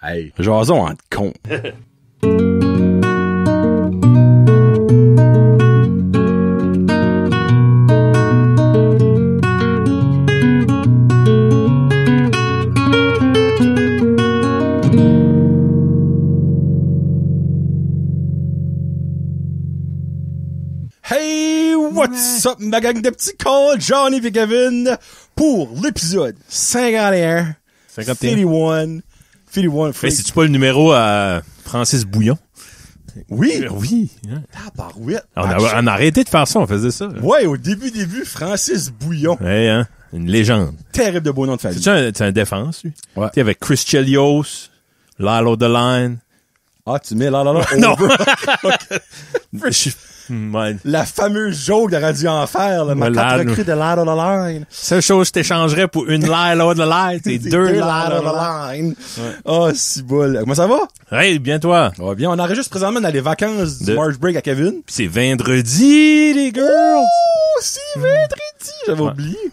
Hey, jason en hein, con. What's up, ma gang de petits cons, Johnny et Kevin, pour l'épisode 51, 51, 51, Philly One c'est-tu pas le numéro à Francis Bouillon? Oui. Ah oui. par ah, On a, arrêté de faire ça, on faisait ça. Oui, au début, des début, Francis Bouillon. Hein, une légende. Terrible de beau nom de famille. C'est un, un défense, lui. Ouais. T'sais, avec Chris Chelios, Lalo Deline, ah, tu mets la la là. Non! La fameuse joke de Radio Enfer, là, ma carte recrue de la la la line. Seule chose, je t'échangerais pour une la de la line, c'est deux la la la line. Oh, si bol. Comment ça va? Hey, bien toi. Ouais, bien. On juste présentement dans les vacances du March Break à Kevin. Puis c'est vendredi, les girls! Oh, c'est vendredi! J'avais oublié oublié.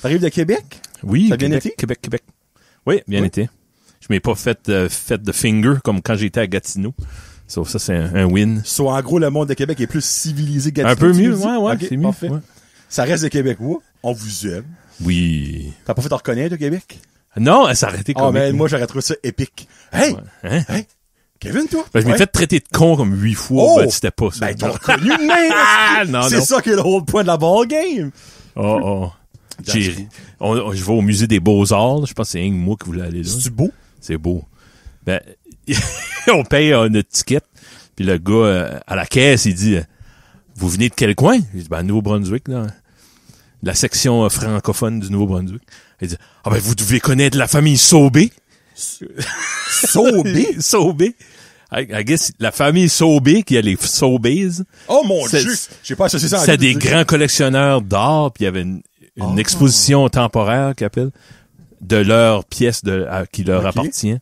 T'arrives de Québec? Oui, Québec, Québec, Québec. Oui, bien été je m'ai pas euh, fait, de finger comme quand j'étais à Gatineau. Sauf ça, c'est un, win. Soit en gros, le monde de Québec est plus civilisé que Gatineau. Un peu mieux, ouais, ouais, Ça reste Québec Québécois. On vous aime. Oui. T'as pas fait de reconnaître au Québec? Non, elle s'est arrêtée ah, comme. moi, j'aurais trouvé ça épique. Hey! Hein? Kevin, toi? Ben, je m'ai fait traiter de con comme huit fois. Oh! Ben, c'était pas ça. Ben, reconnu, ah, C'est ça qui est le haut point de la ball game! Oh, oh. Je vais au musée des beaux-arts. Je pense que c'est un moi qui voulait aller là. cest du beau? C'est beau. Ben, on paye un euh, notre ticket. Puis le gars euh, à la caisse, il dit Vous venez de quel coin? Il dit Ben Nouveau-Brunswick, là. La section euh, francophone du Nouveau-Brunswick. Il dit Ah ben vous devez connaître la famille Saubé. Saubé? Saubé. I, guess la famille Saubé, qui a les Saubés. Oh mon dieu! J'ai pas ça C'est des grands collectionneurs d'art, puis il y avait une, ah. exposition temporaire qui de leur pièce de, qui leur appartient.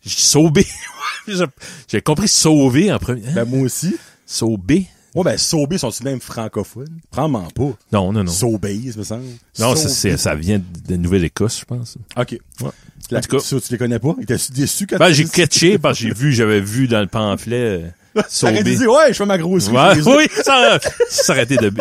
J'ai sauvé. J'ai compris sauver en premier. Ben, moi aussi. Sauver. Ouais, ben, sauver sont-ils même francophones? Prends-m'en pas. Non, non, non. Sauber, ça me semble. Non, ça, ça vient de Nouvelle-Écosse, je pense. OK. en tout cas. tu les connais pas? Étais-tu déçu quand ben, j'ai catché parce que j'ai vu, j'avais vu dans le pamphlet euh, de dire, ouais, je fais ma grosse ouais, Oui, ça, arrêter de...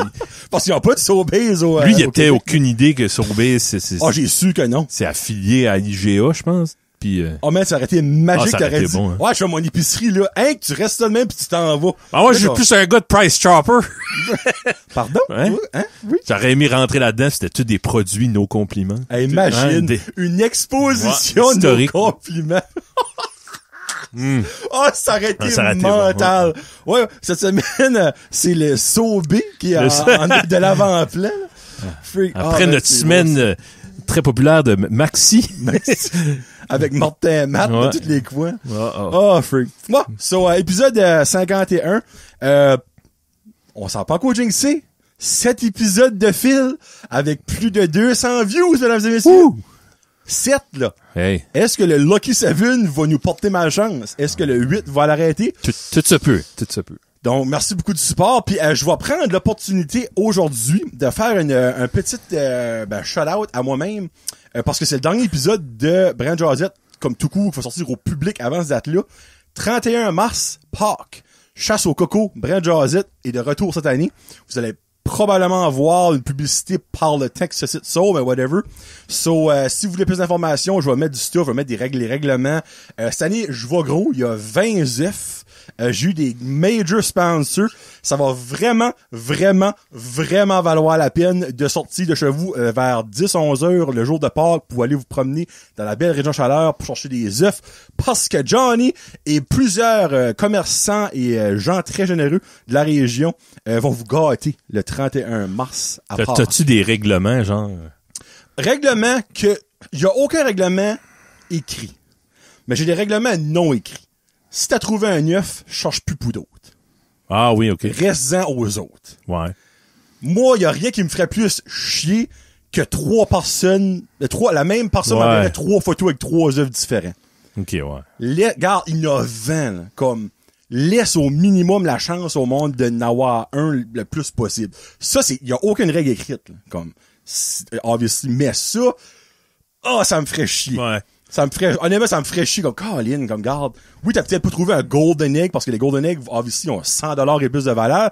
Parce qu'il n'y a pas de Sobeys au, Lui, il euh, était aucune idée que Sobeys, c'est, c'est... oh, j'ai su que non. C'est affilié à IGA, je pense. Puis, Oh, mais ça aurait été magique, ah, Bon, hein. Ouais, je fais mon épicerie, là. Hein, tu restes même puis tu t'en vas. Ah, moi, j'ai plus un gars de Price Chopper. Pardon? Hein? hein? Oui. J'aurais aimé rentrer là-dedans, c'était tous des produits, nos compliments. imagine, hein, une exposition de compliments. Oh, ça aurait été mental. ouais. cette semaine, c'est le Sobe qui est en, de l'avant-plan. Après ah, notre ben, semaine euh, très populaire de Maxi. Avec Martin Matt dans tous les coins. Oh, freak. Bon, so, euh, épisode 51. Euh, on s'en pas coaching c'est 7 épisodes de fil avec plus de 200 views, mesdames et messieurs. 7, là. Est-ce que le Lucky Seven va nous porter chance? Est-ce que le 8 va l'arrêter? Tout, se peut. Tout se peut. Donc, merci beaucoup du support. Puis, euh, je vais prendre l'opportunité aujourd'hui de faire une, euh, un petit euh, ben, shout-out à moi-même euh, parce que c'est le dernier épisode de Brand Josette, comme tout coup, il faut sortir au public avant cette date-là. 31 mars, Pâques. Chasse au coco, Brand Josette est de retour cette année. Vous allez probablement avoir une publicité par le texte, ceci, ça, mais whatever. So, euh, si vous voulez plus d'informations, je vais mettre du stuff, je vais mettre des règles, les règlements. Euh, cette année, je vois gros, il y a 20 œufs euh, j'ai eu des major sponsors. Ça va vraiment, vraiment, vraiment valoir la peine de sortir de chez vous euh, vers 10-11 heures le jour de Pâques pour aller vous promener dans la belle région chaleur pour chercher des œufs parce que Johnny et plusieurs euh, commerçants et gens très généreux de la région vont vous gâter le 31 mars à Pâques. T'as-tu des règlements, genre? Règlements que... Il a aucun règlement écrit mais j'ai des règlements non écrits si t'as trouvé un œuf, cherche plus pour d'autres. Ah oui, ok. Reste-en aux autres. Ouais. Moi, y a rien qui me ferait plus chier que trois personnes, euh, trois, la même personne ouais. trois photos avec trois œufs différents. Ok, ouais. Les, regarde, innovant, là, comme, laisse au minimum la chance au monde de n'avoir un le plus possible. Ça, c'est, y a aucune règle écrite, comme, euh, obviously, mais ça, ah, ça me ferait chier. Ouais ça me ferait, honnêtement, ça me ferait comme, Colin, comme garde. Oui, t'as peut-être pas trouvé un golden egg parce que les golden eggs, obviously, ont 100 dollars et plus de valeur.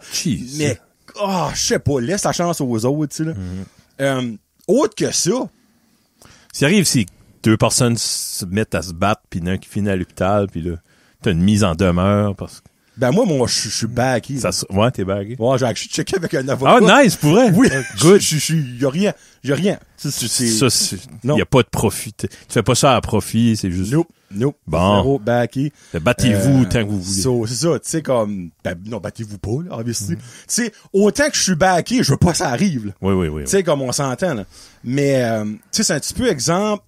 Mais, ah, je sais pas, laisse la chance aux autres, tu sais, mm-hmm. euh, autre que ça. Ça arrive si deux personnes se mettent à se battre puis l'un qui finit à l'hôpital puis là, t'as une mise en demeure parce que ben moi, moi je suis baggy. Ça, ouais, t'es baggy. Ouais, j'ai suis checké avec un avocat. Ah, nice, pour vrai. Oui, ah, good. Il y a rien. Il y a rien. Ça, il n'y a pas de profit. Tu fais pas ça à profit, c'est juste... Nope, nope. Bon. Zéro ben, Battez-vous euh, tant que vous voulez. c'est ça, tu sais, comme... Ben, non, battez-vous pas, là, obviously. Mm. Tu sais, autant que je suis baggy, je veux pas que ça arrive. Oui, oui, oui. Tu sais, comme on s'entend, Mais, euh, tu sais, c'est un petit peu exemple...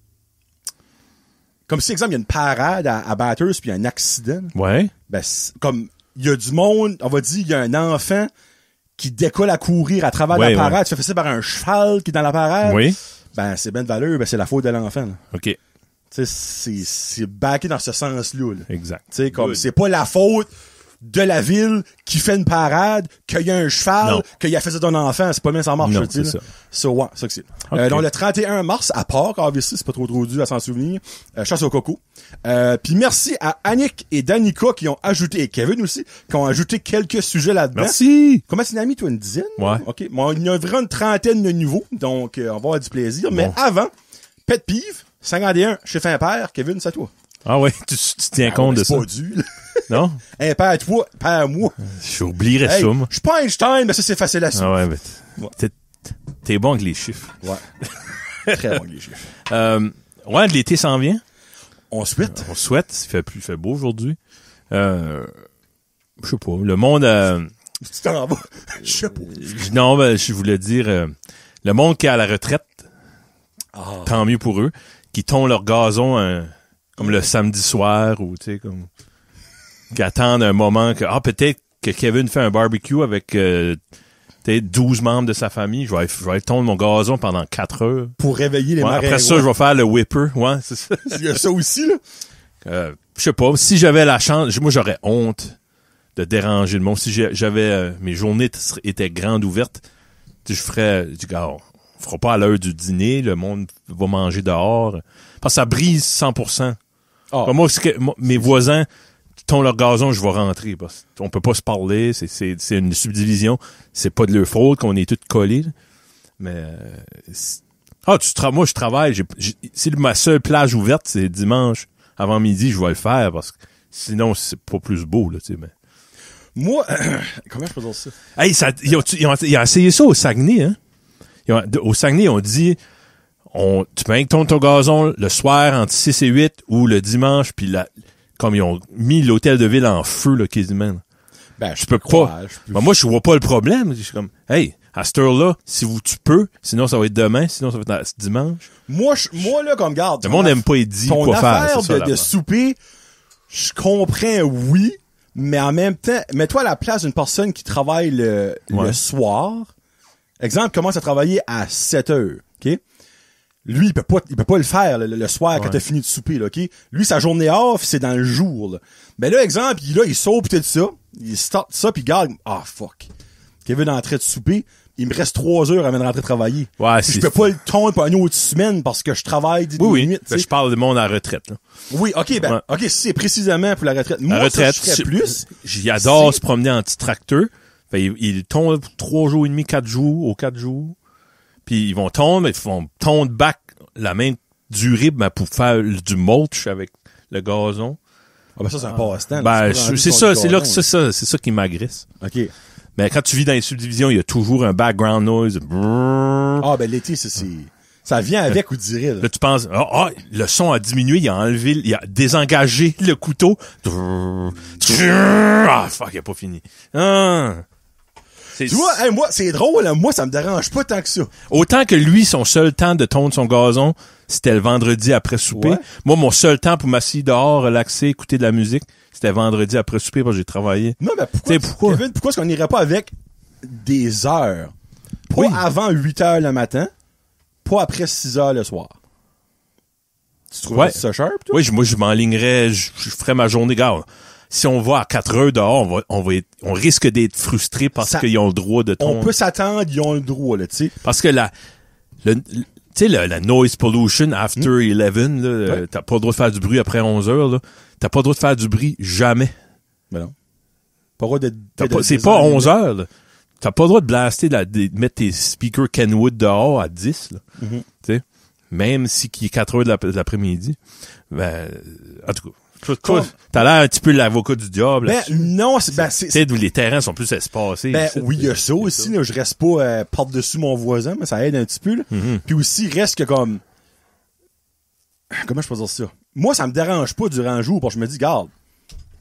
Comme si, exemple, il y a une parade à, à Batters, puis un accident. Ouais. Ben, comme il y a du monde, on va dire, il y a un enfant qui décolle à courir à travers la parade, tu fais par un cheval qui est dans la parade. Oui. Ben, c'est bien de valeur, ben, c'est la faute de l'enfant. OK. c'est backé dans ce sens-là. Exact. Tu sais, comme, c'est pas la faute de la ville qui fait une parade, qu'il y a un cheval, qu'il la a fait ça d'un enfant. C'est pas bien, ça marche, non, c'est ça. ouais, ça que c'est. Euh, donc, le 31 mars, à Pâques, obviously, c'est pas trop trop dur à s'en souvenir, euh, chasse au coco. Euh, puis merci à Annick et Danica qui ont ajouté, et Kevin aussi, qui ont ajouté quelques sujets là-dedans. Merci! Comment c'est amie toi, une dizaine? Ouais. OK. Bon, il y a vraiment une trentaine de niveaux, donc euh, on va avoir du plaisir. Mais avant, pet pive, 51, chez Fimper, Kevin, c'est à toi. Ah ouais, tu, tu tiens ah compte de ça. c'est Pas dû, là. Non? Eh, hey, père-toi, père-moi. J'oublierais ça, moi. Je suis pas Einstein, mais ça, c'est facile à suivre. Ah ouais, mais t'es, bon avec les chiffres. Ouais. Très bon avec les chiffres. Euh, ouais, l'été s'en vient. On souhaite. Euh, on souhaite. Il fait, plus, fait beau aujourd'hui. Euh, je sais pas. Le monde... Euh, tu t'en vas. Je sais pas. Non, ben, je voulais dire... Euh, le monde qui est à la retraite, ah. tant mieux pour eux, qui tondent leur gazon euh, comme le samedi soir ou, tu sais, comme qu'attendre un moment que ah peut-être que Kevin fait un barbecue avec euh, peut-être 12 membres de sa famille, je vais, je vais tondre mon gazon pendant 4 heures. Pour réveiller les Après ça, je vais faire le whipper. Ouais, Il y a ça aussi, là. Euh, je sais pas. Si j'avais la chance, moi, j'aurais honte de déranger le monde. Si j'avais, euh, mes journées étaient grandes ouvertes, je ferais du gars, on fera pas à l'heure du dîner, le monde va manger dehors. Parce que ça brise 100%. Oh. Ah. Moi, que, moi, mes voisins, ton leur gazon, je vais rentrer. on peut pas se parler, c'est, une subdivision. C'est pas de leur faute qu'on est tous collés. Mais euh, ah, tu tra moi je travaille. c'est ma seule plage ouverte, c'est dimanche avant midi, je vais le faire parce que sinon c'est pas plus beau là, tu sais. Moi, comment je présente ça? Hey, ça ils, ont, essayé ça au Saguenay, hein? au Saguenay, on dit on, tu peins ton, ton gazon le soir entre 6 et 8 ou le dimanche, puis la, comme ils ont mis l'hôtel de ville en feu, là, quasiment. Ben, je, peux pas. Ben, moi, je vois pas le problème. Je suis comme, hey, à cette heure-là, si vous, tu peux, sinon ça va être demain, sinon ça va être dimanche. Moi, je, moi là, comme garde. Le monde aime pas ton quoi faire. de, de souper, je comprends, oui, mais en même temps, mets-toi à la place d'une personne qui travaille le, soir. Exemple, commence à travailler à 7 heures, OK? lui, il peut pas, il peut pas le faire le, soir quand t'as fini de souper, là, ok? Lui, sa journée off, c'est dans le jour, là. Mais ben là, exemple, il, là, il saute tout ça, il start ça pis il garde, ah, oh, fuck. Kevin train de souper, il me reste trois heures avant de rentrer travailler. Ouais, Je peux pas le tomber pour une autre semaine parce que je travaille des oui, oui. Ben, je parle de monde à retraite, Oui, ok, ben, ok, c'est précisément pour la retraite. retraite, ça, plus. J'adore se promener en petit tracteur. Fait, il, tombe trois jours et demi, quatre jours, ou quatre jours. Puis ils vont tomber, ils vont tondre back la même durée ben, pour faire du mulch avec le gazon. Ah ben ça, c'est un ah. passe-temps. Ben, c'est ça, c'est là que c'est ça, c'est ça qui m'agresse. OK. Mais quand tu vis dans les subdivisions, il y a toujours un background noise. Ah ben l'été, c'est. Ça vient avec, ou dirait. Là. là, tu penses, ah, ah, le son a diminué, il a enlevé, il a désengagé le couteau. Ah, fuck, il a pas fini. Ah. Tu vois, moi, c'est drôle, hein. moi, ça me dérange pas tant que ça. Autant que lui, son seul temps de tondre son gazon, c'était le vendredi après souper. Moi, mon seul temps pour m'asseoir dehors, relaxer, écouter de la musique, c'était vendredi après souper parce que j'ai travaillé. Non, mais pourquoi, pourquoi? Kevin, pourquoi est-ce qu'on n'irait pas avec des heures? Pas avant 8 heures le matin, pas après 6 heures le soir. Tu trouves ça sharp, toi? Oui, moi, je m'enlignerais, je, je ferais ma journée, gars si on va à 4 heures dehors, on, va, on, être, on risque d'être frustré parce qu'ils ont le droit de tomber. On peut s'attendre, ils ont le droit, là, tu sais. Parce que la, tu sais, la, la, noise pollution after 11, hmm. là, euh, t'as pas le droit de faire du bruit après 11 heures, là. T'as pas le droit de faire du bruit jamais. Ben non. Pas droit d'être. C'est pas 11 heures, là. T'as pas le droit de blaster, de, mettre tes speakers Kenwood dehors à 10, là. Mm-hmm. Tu sais. Même si qui est 4 heures de l'après-midi. Ben, en tout cas tu t'as l'air un petit peu l'avocat du diable. Ben, non, c'est, ben, où les terrains sont plus espacés. Ben, oui, il y a ça aussi, je reste pas euh, par-dessus mon voisin, mais ça aide un petit peu, mm-hmm. Puis aussi, reste que comme, comment je peux dire ça? Moi, ça me dérange pas durant un jour, parce que je me dis, garde,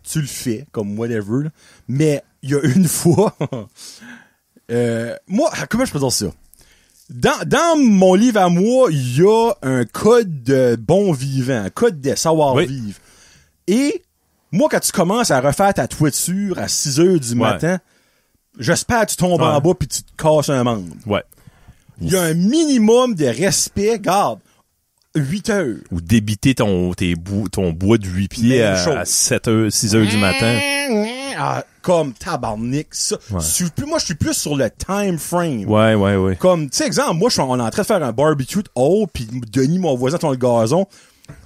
tu le fais, comme whatever, Mais, il y a une fois, euh, moi, comment je peux ça? Dans, dans, mon livre à moi, il y a un code de bon vivant, un code de savoir-vivre. Et moi, quand tu commences à refaire ta toiture à 6 heures du matin, j'espère que tu tombes en bas puis tu te casses un membre. Ouais. Il y a un minimum de respect, garde. 8 heures. Ou débiter ton, bois de 8 pieds à, 7 heures, 6 heures du matin. Ah, comme tabarnak, ça. moi, je suis plus sur le time frame. Ouais, ouais, ouais. Comme, tu sais, exemple, moi, on est en train de faire un barbecue de haut, puis Denis, mon voisin, ton le gazon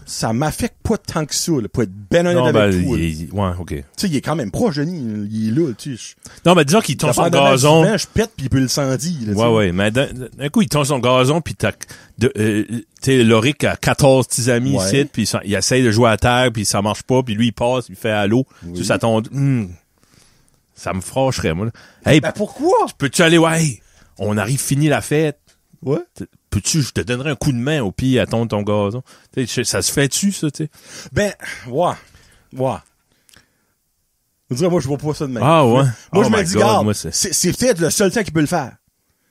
ça m'affecte pas tant que ça, là, pour être ben honnête non, avec ben, toi. Il, ouais, ok. Tu sais, il est quand même proche, Denis. Il est là, tu sais. Non, mais disons qu'il tombe son gazon. je pète puis il peut le sentir. ouais, ouais. Mais d'un coup, il tombe son gazon puis t'as, euh, tu sais, Loric a 14 petits amis ici puis il, essaye de jouer à terre puis ça marche pas puis lui il passe, il fait allô. Tu sais, ça tombe. Hmm, ça me frocherait, moi. Hey, ben pourquoi? Peux-tu aller, ouais, on arrive, fini la fête. Ouais peux-tu, je te donnerai un coup de main au pied à ton, ton gazon. ça se fait-tu, ça, tu Ben, ouais. Ouais. Je dirais, moi, je vois pas ça de même. Ah ouais? Moi, je oh me dis, garde, c'est peut-être le seul temps qu'il peut le faire.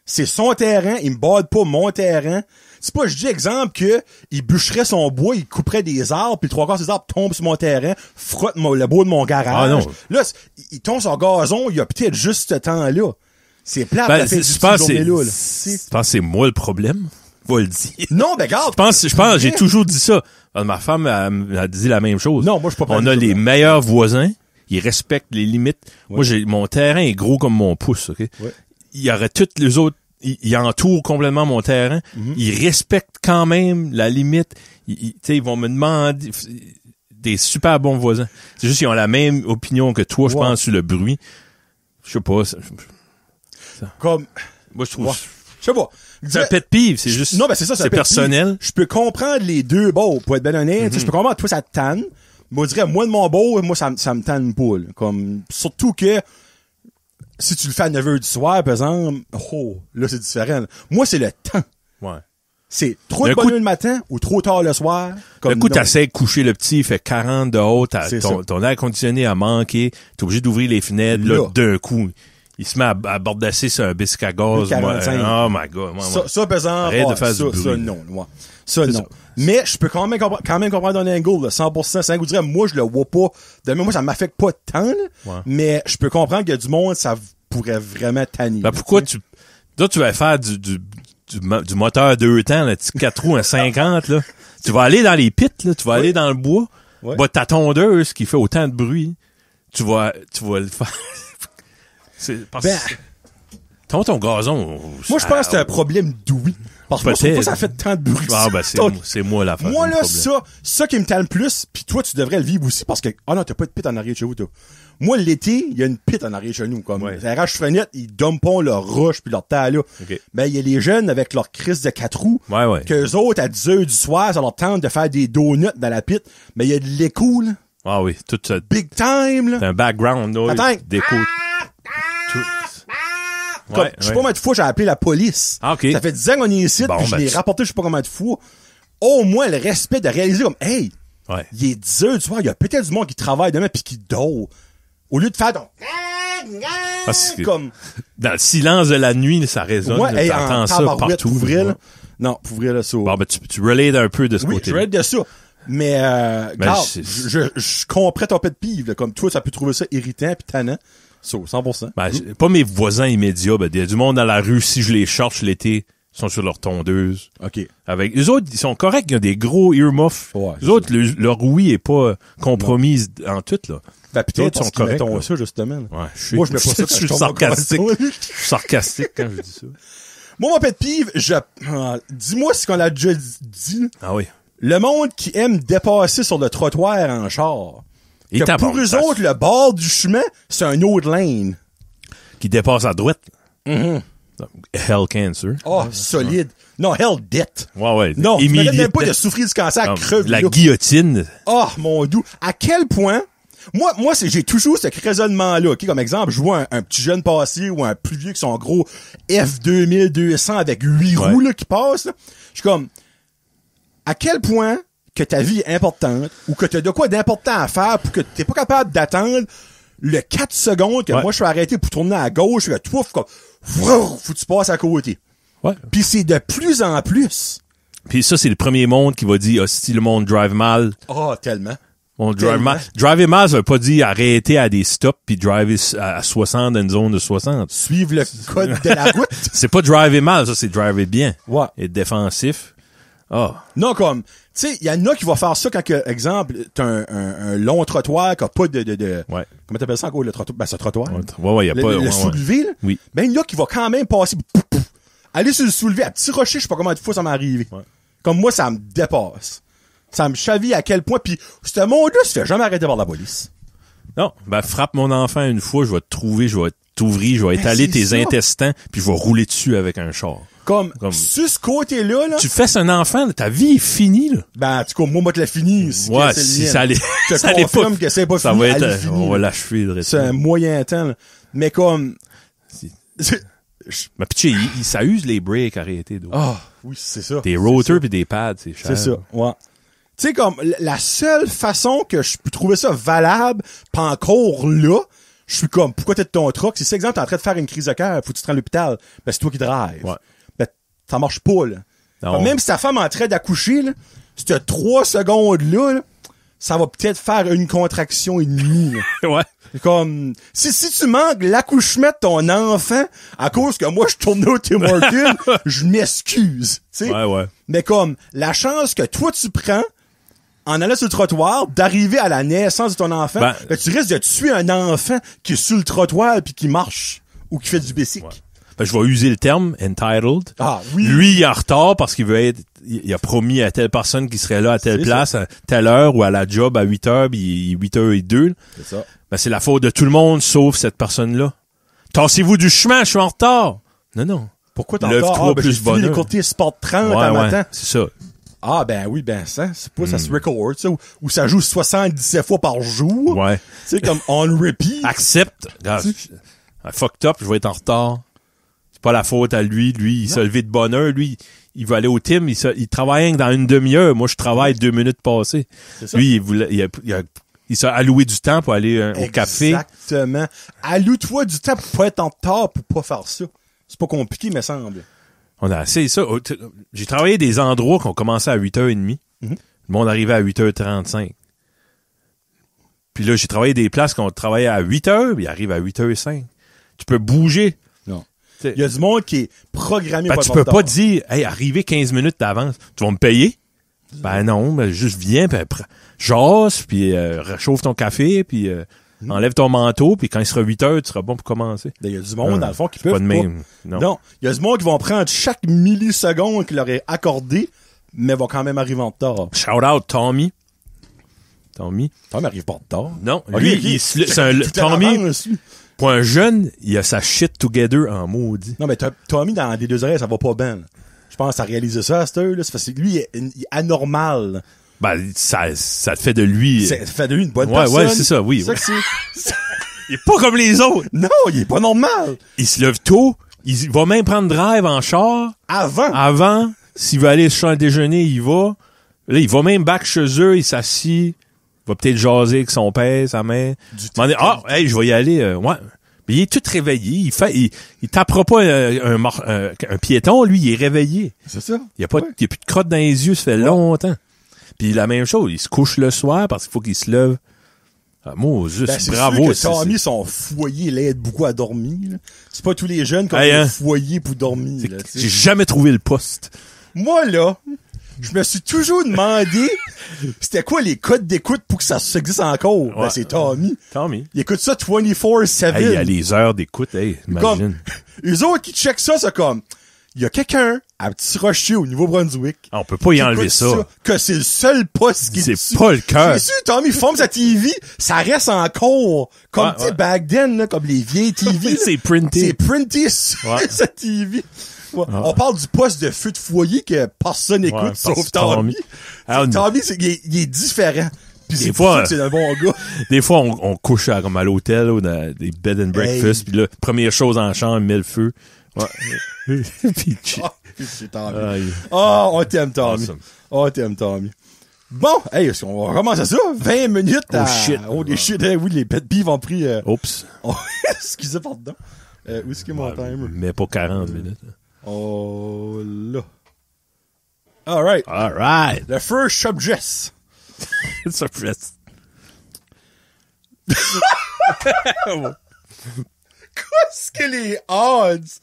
C'est son terrain, il me bade pas mon terrain. C'est pas, je dis exemple que il bûcherait son bois, il couperait des arbres, puis trois quarts de arbres tombent sur mon terrain, frottent le bois de mon garage. Ah, Là, il tombe sur gazon, il y a peut-être juste ce temps-là. Ben, c'est je pense que c'est moi le problème. Va le dire. Non, ben garde. Je pense, je pense, j'ai toujours dit ça. Ah, ma femme a dit la même chose. Non, moi je suis pas. On a les meilleurs voisins. Ils respectent les limites. Moi, j'ai mon terrain est gros comme mon pouce. Ok. Ouais. Il y aurait toutes les autres Ils entourent complètement mon terrain. Mhm. Ils respectent quand même la limite. Ils, ils vont me demander des super bons voisins. C'est juste qu'ils ont la même opinion que toi, je pense, sur le bruit. Je sais pas. Comme. Moi, je trouve. Je sais pas. C'est un pet pive, c'est juste. Non, mais ben, c'est ça, c'est personnel. Je peux comprendre les deux beaux pour être bien honnête. Je peux mhm. comprendre, toi, ça te tanne. Moi, je dirais, moi, de mon beau, moi, ça, ça me tanne une poule Comme, surtout que, si tu le fais à 9h du soir, par exemple, oh, là, c'est différent. Moi, c'est le temps. Ouais. C'est trop de bonne le matin ou trop tard le soir. Comme le coup, t'essaies de coucher le petit, il fait 40 dehors, ton, ton, air conditionné a manqué, t'es obligé d'ouvrir les fenêtres, d'un coup il se met à, à d'acier sur un biscuit à gaz. Euh, oh my god. ça, moi. ça, pesant. de faire du bruit. Ça, non, moi. Ça, non. Mais je peux quand même, quand même comprendre un Angle, 100%. C'est un dirait, moi, je le vois pas. De moi, ça m'affecte pas tant, mais je peux comprendre qu'il y a du monde, ça pourrait vraiment tanner. Ben, pourquoi tu, là, tu vas faire du, du, du, moteur deux temps, petit 4 roues un 50, là. Tu vas aller dans les pits, là. Tu vas aller dans le bois. Ouais. Bah, ta tondeuse qui fait autant de bruit, tu vas, tu vas le faire. C'est parce ben, Ton, ton gazon. Moi, je pense que c'est un problème d'ouïe. Parce que ça fait tant de bruit. Ah, ben, c'est, c'est moi la Moi, là, ça, ça qui me tente plus, puis toi, tu devrais le vivre aussi parce que, ah oh non, t'as pas de pit en arrière de chez vous, toi. Moi, l'été, il y a une pit en arrière de chez nous, comme. Ouais. Les raches fenêtres, ils dumpent leur roche puis leur terre, là. mais Ben, il y a les jeunes avec leur crise de quatre roues. Ouais, ouais. Qu'eux autres, à 10 h du soir, ça leur tente de faire des donuts dans la pit. Mais il y a de l'écho, Ah oui, tout ça. Big time, là. C'est un background, là. Des ouais, je sais pas combien de fois j'ai appelé la police. Ah, ça fait 10 ans qu'on est ici, bon, puis je l'ai ben rapporté je sais pas combien de fois. Au moins le respect de réaliser comme, hey, ouais. il est 10 heures du soir, il y a peut-être du monde qui travaille demain puis qui dort. Au lieu de faire donc, ah, comme. Dans le silence de la nuit, ça résonne. Ouais, ça partout. Pour vrai, là. Non, pour vrai, là, ça. Bon, ben, tu, tu relates un peu de ce côté. Oui, je de ça. Mais, euh, ben, je, je, comprends ton pet de pive, Comme toi, ça peut trouver ça irritant puis tannant. 100%. Ben, pas mes voisins immédiats, ben, y a du monde dans la rue, si je les cherche l'été, ils sont sur leur tondeuse. OK. Avec, les autres, ils sont corrects, ils ont des gros earmuffs. Ouais, les autres, leur oui est pas compromise en tout, là. Ben, peut-être sont corrects. ça, justement. Moi, je ça je, suis sarcastique. je suis sarcastique quand je dis ça. Moi, mon pète pive, je, ah, dis-moi ce qu'on a déjà dit. Ah oui. Le monde qui aime dépasser sur le trottoir en char. Et pour eux autres, le bord du chemin, c'est un autre lane. Qui dépasse à droite. Mm-hmm. Hell cancer. Oh, solide. Non, hell debt. Ouais, ouais. Non, pas de souffrir du cancer, à crever. La guillotine. Oh, mon doux. À quel point... Moi, moi, j'ai toujours ce raisonnement-là, Comme exemple, je vois un, petit jeune passé ou un plus vieux qui sont gros F2200 avec huit roues, qui passent, Je suis comme, à quel point que ta vie est importante ou que t'as de quoi d'important à faire pour que t'es pas capable d'attendre le 4 secondes que moi je suis arrêté pour tourner à gauche, le comme, faut tu passes à côté. Ouais. Puis c'est de plus en plus. Puis ça, c'est le premier monde qui va dire, ah, si le monde drive mal. Oh, tellement. On drive mal. drive mal, ça veut pas dire arrêter à des stops puis driver à 60 dans une zone de 60. Suivre le code de la route. c'est pas driver mal, ça, c'est driver bien. Ouais. Et défensif. Oh. Non, comme, tu sais, il y en a qui vont faire ça quand, que, exemple, t'as un, un, long trottoir qui n'a pas de... de, de ouais. Comment t'appelles ça encore, le trottoir? Ben, ce trottoir. Ouais, ouais, y a le, pas... Le, ouais, soulevé, Ben, il y en a qui va quand même passer... aller sur le à petit rocher, je sais pas combien de fois ça m'est arrivé. Comme moi, ça me dépasse. Ça me chavit à quel point. Puis, ce monde-là se fait jamais arrêter par la police. Non, ben frappe mon enfant une fois, je vais te trouver, je vais t'ouvrir, je vais ben, étaler tes intestins, puis je vais rouler dessus avec un char. Comme, Comme... sur ce côté-là, là, tu fesses un enfant, ta vie est finie, là. Ben, tu sais, moi, moi, te la finis. ouais, si ça allait, ça allait pas. que c'est pas ça va être, on va l'achever, le C'est un moyen temps, là. Mais comme, si. Mais il, ça use les breaks arrêtés. Ah, oui, c'est ça. Des rotors puis des pads, c'est cher. C'est ça, ouais. Tu sais, comme, la seule façon que je peux trouver ça valable, pas encore là, je suis comme, pourquoi t'es ton truck? Si, c'est exemple, t'es en train de faire une crise de cœur, faut que tu te rends à l'hôpital, ben c'est toi qui drive. Ouais ça marche pas, là. Même si ta femme est en train d'accoucher, là, si trois secondes là, ça va peut-être faire une contraction et demie. Comme si si tu manques l'accouchement de ton enfant à cause que moi je tourne au Tim Hortons, je m'excuse. Ouais, ouais. Mais comme la chance que toi tu prends en allant sur le trottoir, d'arriver à la naissance de ton enfant, ben ben, tu risques de tuer un enfant qui est sur le trottoir puis qui marche ou qui fait du bicycle ben, je vais user le terme entitled. Ah, oui. Lui, il est en retard parce qu'il veut être il a promis à telle personne qu'il serait là à telle place, à telle heure ou à la job à 8 h puis 8 h et 2. C'est ça. Ben, c'est la faute de tout le monde sauf cette personne-là. Tassez-vous du chemin, je suis en retard. Non, non. Pourquoi t'es en retard? ah, ben, j'ai fini sport 30 ouais, ouais, matin. C'est ça. Ah ben oui, ben ça, c'est pas ça hmm. se record, ça, où, ça joue 77 fois par jour. Ouais. C'est comme on repeat. Accepte. fucked up, je vais être en retard pas la faute à lui. Lui, il s'est se levé de bonne heure, Lui, il va aller au team. Il, il travaille dans une demi-heure. Moi, je travaille deux minutes passées. Lui, il, il, s'est alloué du temps pour aller euh, au café. Exactement. Alloue-toi du temps pour être en retard pour pas faire ça. C'est pas compliqué, me semble. On a assez ça. Oh, j'ai travaillé des endroits qu'on commencé à 8h30. Mhm. Le monde arrivait à 8h35. Puis là, j'ai travaillé des places qu'on travaillait à 8h, il arrive à 8h05. Tu peux bouger. Il y a du monde qui est programmé ben, pour toi. Tu peux pas dire, hey, arrivé 15 minutes d'avance, tu vas me payer? Ben non, ben, juste viens, ben, jase, puis euh, réchauffe ton café, puis euh, hmm. enlève ton manteau, puis quand il sera 8 heures, tu seras bon pour commencer. Ben, il y a du monde, ah, dans le fond, qui peut pas. De même, Non, il y a du monde qui vont prendre chaque milliseconde qu'il leur est accordé, mais va quand même arriver en retard. Shout out, Tommy. Tommy. Tommy arrive pas en retard. Non, ah, lui, c'est un, Tommy, pour un jeune, il a sa shit together en maudit. Non, mais Tommy, dans les deux oreilles, ça va pas bien. Je pense à réaliser ça à cette là. C'est lui, il est, anormal. Ben, ça, ça te fait de lui. Ça fait de lui une bonne personne. Ouais, ouais, c'est ça, oui. ça il est pas comme les autres. Non, il est pas normal. Il se lève tôt. Il va même prendre drive en char. Avant. Avant. S'il veut aller se déjeuner, il va. Là, il va même back chez eux, il s'assit va peut-être jaser avec son père, sa mère. Ah, hey, je vais y aller. Euh, Mais il est tout réveillé. Il fait, il, tapera pas euh, un, euh, un, piéton, lui, il est réveillé. C'est ça. Il n'y a, pas, plus de crotte dans les yeux, ça fait longtemps. Puis la même chose, il se couche le soir parce qu'il faut qu'il se lève. Ah, ben, bravo. Sûr que son foyer l'aide beaucoup à dormir. C'est pas tous les jeunes qui ont un hein? foyer pour dormir. J'ai jamais trouvé le poste. Moi, là, je me suis toujours demandé c'était quoi les codes d'écoute pour que ça s'existe encore. Ben, c'est Tommy. Tommy. Il écoute ça 24-7. Hey, il y a les heures d'écoute, hey, imagine. Les autres qui checkent ça, c'est comme, il y a quelqu'un à Petit Rocher au Nouveau-Brunswick. Ah, on peut pas y enlever ça. Que c'est le seul poste qui C'est pas le cœur. C'est sûr, Tommy forme sa TV, ça reste encore comme, ouais, tu back then, comme les vieilles TV. c'est printé. C'est printé sur sa TV. On parle du poste de feu de foyer que personne n'écoute sauf Tommy. Tommy, ah, il, est, différent. Puis fois, c'est un bon gars. Des fois, on, on couche à, comme à l'hôtel ou dans des bed and breakfast. Puis là, première chose en chambre, met le feu. Ah, oh, on t'aime, Tommy. On t'aime, Tommy. Bon, hey, on va commencer ça. 20 minutes oh, Shit. Oh, des shit. Eh oui, les pet peeves ont pris... Euh, Oups. Oh, excusez, pardon. Euh, où est-ce que mon timer? Mais pas 40 minutes. Oh All right. All right. The first subject. subject. Qu'est-ce que odds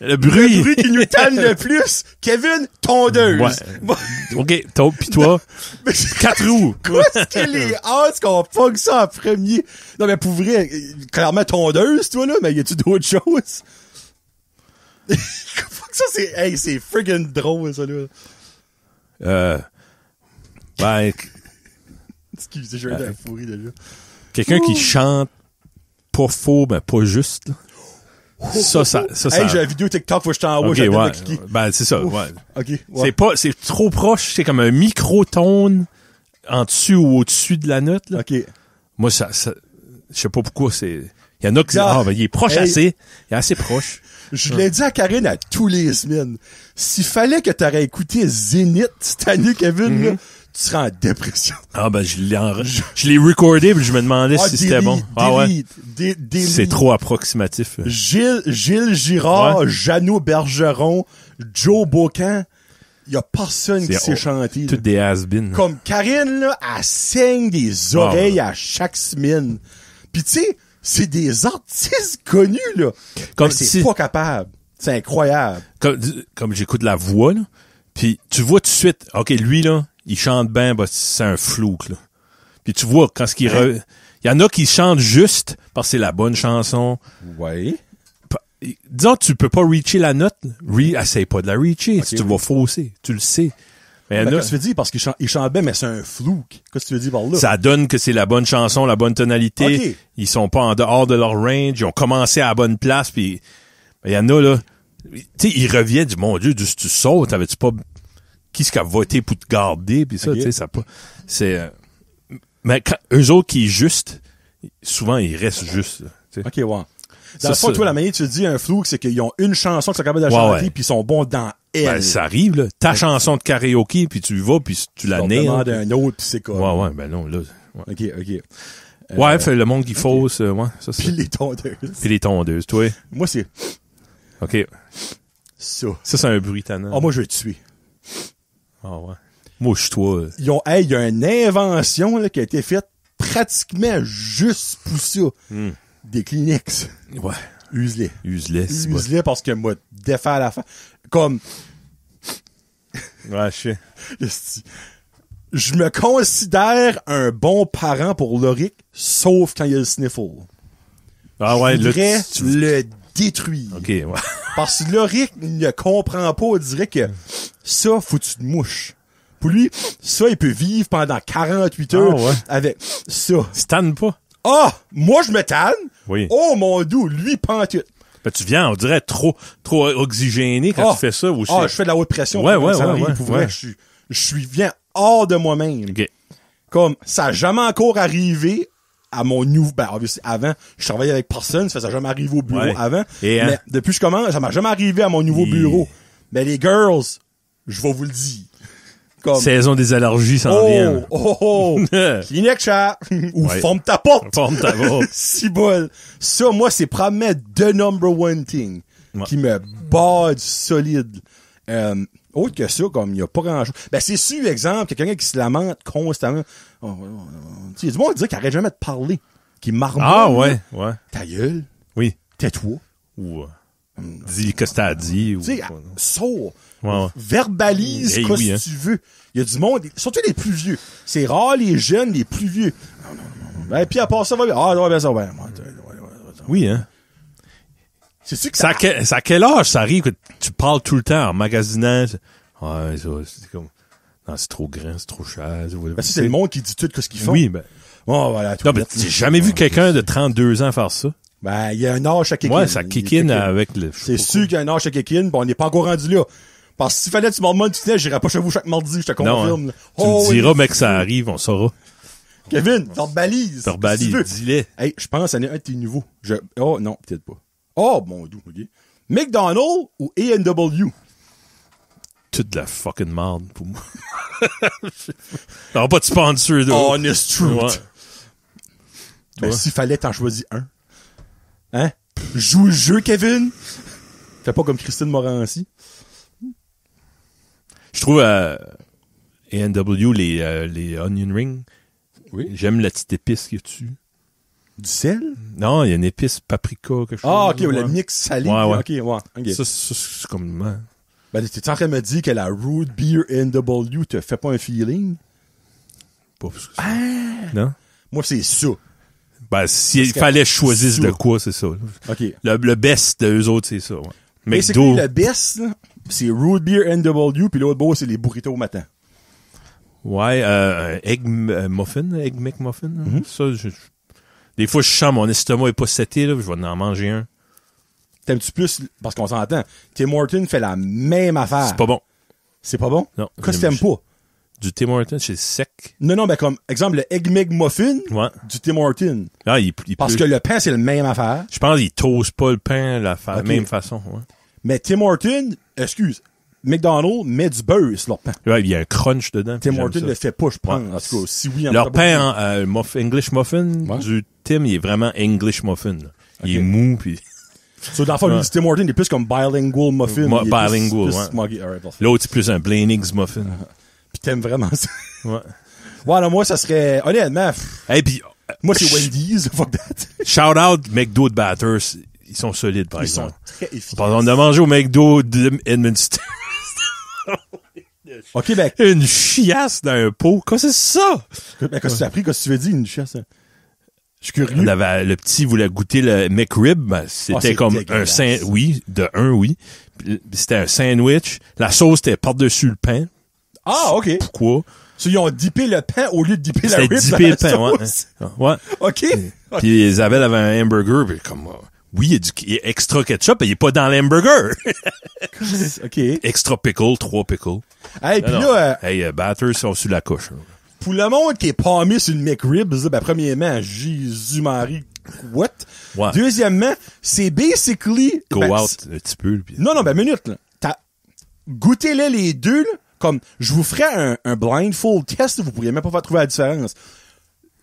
Le bruit. qui nous tanne le plus. Kevin, tondeuse. OK, Tom, pis toi, quatre roues. Qu'est-ce que les odds qu'on fuck ça en premier? Non, mais pour vrai, clairement tondeuse, toi, là, mais y a-tu d'autres choses? fuck ça, c'est, hey, c'est friggin' drôle, ça, là. Euh, ben... Excusez, j'ai eu de la fourrie, déjà. Quelqu'un qui chante pas faux, mais pas juste, là. Ça, ça, ça, j'ai la vidéo TikTok où je t'envoie, okay, ouais. Ben, c'est ça, ouais. Okay, C'est pas, c'est trop proche, c'est comme un microtone en dessus ou au-dessus de la note, là. Moi, ça, ça je sais pas pourquoi c'est, il y en a qui, ah, ben, il est proche assez, il est assez proche. Je l'ai dit à Karine à tous les semaines. S'il fallait que t'aurais écouté Zénith cette année, Kevin, mm-hmm. là, tu seras en dépression. Ah ben je l'ai je l'ai recordé puis je me demandais ah, si c'était bon. Ah ouais. C'est trop approximatif. Gilles Girard, Janou Bergeron, Joe Bocan, il y a personne qui s'est chanté. Toutes des has Comme Karine là, elle saigne des ah, oreilles à chaque semaine. Puis tu sais, c'est des artistes connus là. Comme c'est pas capable. C'est incroyable. Comme j'écoute la voix puis tu vois tout de suite, OK, lui là, ils chantent bien, bah, c'est un flou. Puis tu vois, quand ce qu'il hein? Il y en a qui chantent juste parce que c'est la bonne chanson. Oui. Disons, tu peux pas reacher la note. Re essaye pas de la reacher. tu vas fausser. Tu le sais. Mais qu'est-ce que tu veux dire? Parce qu'il ils chante bien, mais c'est un flou. Qu'est-ce que tu veux dire par là? Ça donne que c'est la bonne chanson, la bonne tonalité. Ils sont pas en dehors de leur range. Ils ont commencé à la bonne place. Puis, il y en a, là. Tu sais, ils reviennent du mon Dieu, du, tu sautes. T'avais-tu pas qui ce qui a voté pour te garder, puis ça, tu sais, ça pas. C'est. Euh, mais quand, eux autres qui est juste, souvent ils restent juste. ok, ouais. Dans le fond, toi, la manière tu dis un flou, c'est qu'ils ont une chanson qui sont capables de puis ils sont bons dans elle. Ben, ça arrive, là. Ta chanson de karaoke, puis tu y vas, puis tu la nais. Tu d'un autre, puis c'est quoi. Ouais, ouais, ben non, là. OK, OK. Euh, ouais, fait le monde qui fausse, moi euh, ouais, ça c'est. Puis les tondeuses. Puis les tondeuses, toi. Moi, c'est. OK. Ça. Ça, c'est un bruit tannant. oh, moi, je vais te tuer. Ah ouais. Mouche-toi. il y a une invention qui a été faite pratiquement juste pour ça. Hmm. Des Kleenex. Ouais. Use-les. Use-les. Use-les parce que moi, défaire la fin. Comme. ouais, je Je me considère un bon parent pour Loric, sauf quand il y a le sniffle. Ah ouais, le, tu... le détruit. ouais. Parce que Loric ne comprend pas, on dirait que ça, foutu de mouche. Pour lui, ça, il peut vivre pendant 48 ah, heures avec ça. tanne pas. Ah! Moi, je me tanne. Oui. Oh, mon doux, lui, pantoute. Ben, tu viens, on dirait, trop, trop oxygéné quand ah! tu fais ça aussi. Ah, je fais de la haute pression. Ouais, ouais, ouais, je suis, je suis hors de moi-même. Comme, ça n'a jamais encore arrivé à mon nouveau, ben, avant, je travaillais avec personne, ça, ça jamais arrivé au bureau avant. Hein? Mais depuis que je commence, ça m'a jamais arrivé à mon nouveau bureau. Mais les girls, je vais vous le dire. Comme... Saison des allergies s'en oh, oh, Oh, oh, Clinique, chat. Ou forme ta porte. Forme ta porte. si bol. Ça, moi, c'est probablement the number one thing qui me bat solide. Euh, autre que ça, comme il n'y a pas grand chose. Ben, c'est sûr, exemple, quelqu'un qui se lamente constamment. Oh, il y a du monde qui dit qu'il arrête jamais de parler, qui marmonne. Ah ouais, ouais. Ta gueule. Oui. Tais-toi. Ou euh, dis que t'as dit. tu sais, sors. Verbalise ce eh que hein. tu veux. Il y a du monde, surtout les plus vieux. C'est rare les jeunes, les plus vieux. Non, non, non. Ben, puis à part ça, va bien. Ah, ça, va bien. Oui, hein. C'est sûr que ça. À quel, à quel âge ça arrive que tu parles tout le temps en magasinant? Ouais, c'est comme. Non, c'est trop grand, c'est trop cher. Ben, c'est le monde qui dit tout ce qu'ils font. Oui, ben. voilà, non, ben, jamais vu quelqu'un de 32 ans faire ça. Ben, il y a un âge à kick Ouais, ça kick, -in avec le. C'est sûr qu'il y a un âge à kick on n'est pas encore rendu là. Parce que si fallait que tu m'en tu disais, j'irais pas chez vous chaque mardi, je te hein. confirme. Tu me oh, diras, mec, ça arrive, on saura. Kevin, t'en balises. T'en balises. dis-le. Hey, je pense à un de tes nouveaux. Oh, non, peut-être pas. Oh, mon doux, ok. McDonald's ou A&W? toute de la fucking merde pour moi. non, pas de sponsor. Honest Truth. Ouais. Ben, s'il fallait, t'en choisis un. Hein? Joue le jeu, Kevin! Fais pas comme Christine Morancy. Je trouve à euh, ANW les, euh, les onion rings. Oui. J'aime la petite épice qu'il y a dessus. Du sel? Non, il y a une épice paprika, quelque ah, chose. Ah, ok, le mix salé. Ouais, ouais. Ok ouais. Ça, c'est comme. Ben, t'es en train de me dire que la Root Beer NW te fait pas un feeling? Ah! Non? Moi, c'est ça. Ben, s'il fallait choisir de quoi, c'est ça. OK. Le, best de autres, c'est ça. Ouais. Mais c'est le best, c'est Root Beer NW, puis l'autre beau, c'est les burritos au matin. Ouais, euh, egg euh, muffin, egg McMuffin. Mm-hmm. Ça, je, des fois, je sens mon estomac est pas seté, je vais en manger un. T'aimes-tu plus, parce qu'on s'entend, Tim Horton fait la même affaire. C'est pas bon. C'est pas bon? Non. Qu'est-ce que t'aimes pas? Du Tim Horton, c'est sec. Non, non, mais comme, exemple, le Egg Meg Muffin du Tim Horton. Ah, il, Parce que le pain, c'est la même affaire. Je pense qu'il toast pas le pain de la même façon. Mais Tim Horton, excuse, McDonald's met du beurre sur leur pain. Ouais, il y a un crunch dedans. Tim Horton le fait pas, je pense. oui, Leur pain, euh, English Muffin, du Tim, il est vraiment English Muffin. Il est mou, puis... So, dans le fond, ouais. Tim Horton est plus comme bilingual muffin. bilingual, ouais. L'autre, c'est plus un Blainix muffin. Puis t'aimes vraiment ça. Ouais. Ouais, alors moi, ça serait, honnêtement. Et puis, euh, moi, c'est Wendy's, fuck that. Shout out McDo de Batters. Ils sont solides, par exemple. Ils sont très efficaces. On a mangé au McDo d'Edmundston. OK, ben. Une chiasse dans un pot. Qu'est-ce que c'est ça? Ben, qu'est-ce que tu as pris? quest que tu veux dire, une chiasse? Hein? avait, le petit voulait goûter le McRib. Ben, c'était ah, comme un oui, de un, oui. C'était un sandwich. La sauce était par-dessus le pain. Ah, OK. Pourquoi? ils ont dippé le pain au lieu de dipper la rib dippé le pain, ouais. Ah, ouais. OK. Puis Isabelle avait un hamburger, puis comme, euh, oui, il y a du extra ketchup, mais il est pas dans l'hamburger. OK. Extra pickle, trois pickles. Hey, puis là... Euh... Hey, euh, batters sont sous la couche. Hein. Pour le monde qui est mis sur une McRib, ben, premièrement, Jésus-Marie, what? Deuxièmement, c'est basically... Go ben, out un petit peu. Non, non, ben, minute, là. Goûtez-les les deux, là. Comme, je vous ferai un, un blindfold test, vous pourriez même pas faire trouver la différence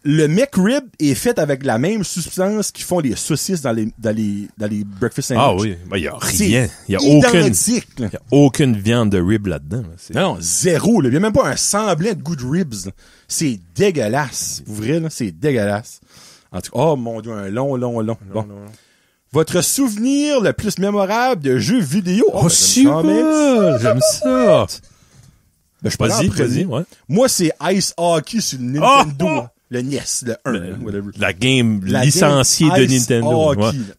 le McRib est fait avec la même substance qu'ils font les saucisses dans les, dans les, dans les breakfast Ah oui, il ben, a rien. Il a, aucune, viande de rib là-dedans. Non, zéro. Il n'y a même pas un semblant de goût de ribs. C'est dégueulasse. Vous vrai, c'est dégueulasse. En tout cas, oh mon dieu, un long, long, long. Votre souvenir le plus mémorable de jeux vidéo. Oh, oh ben, J'aime ça. Ben, je suis pas ouais. Moi, c'est Ice Hockey sur le ah! Nintendo le NES, le 1, whatever. La game licenciée de Nintendo.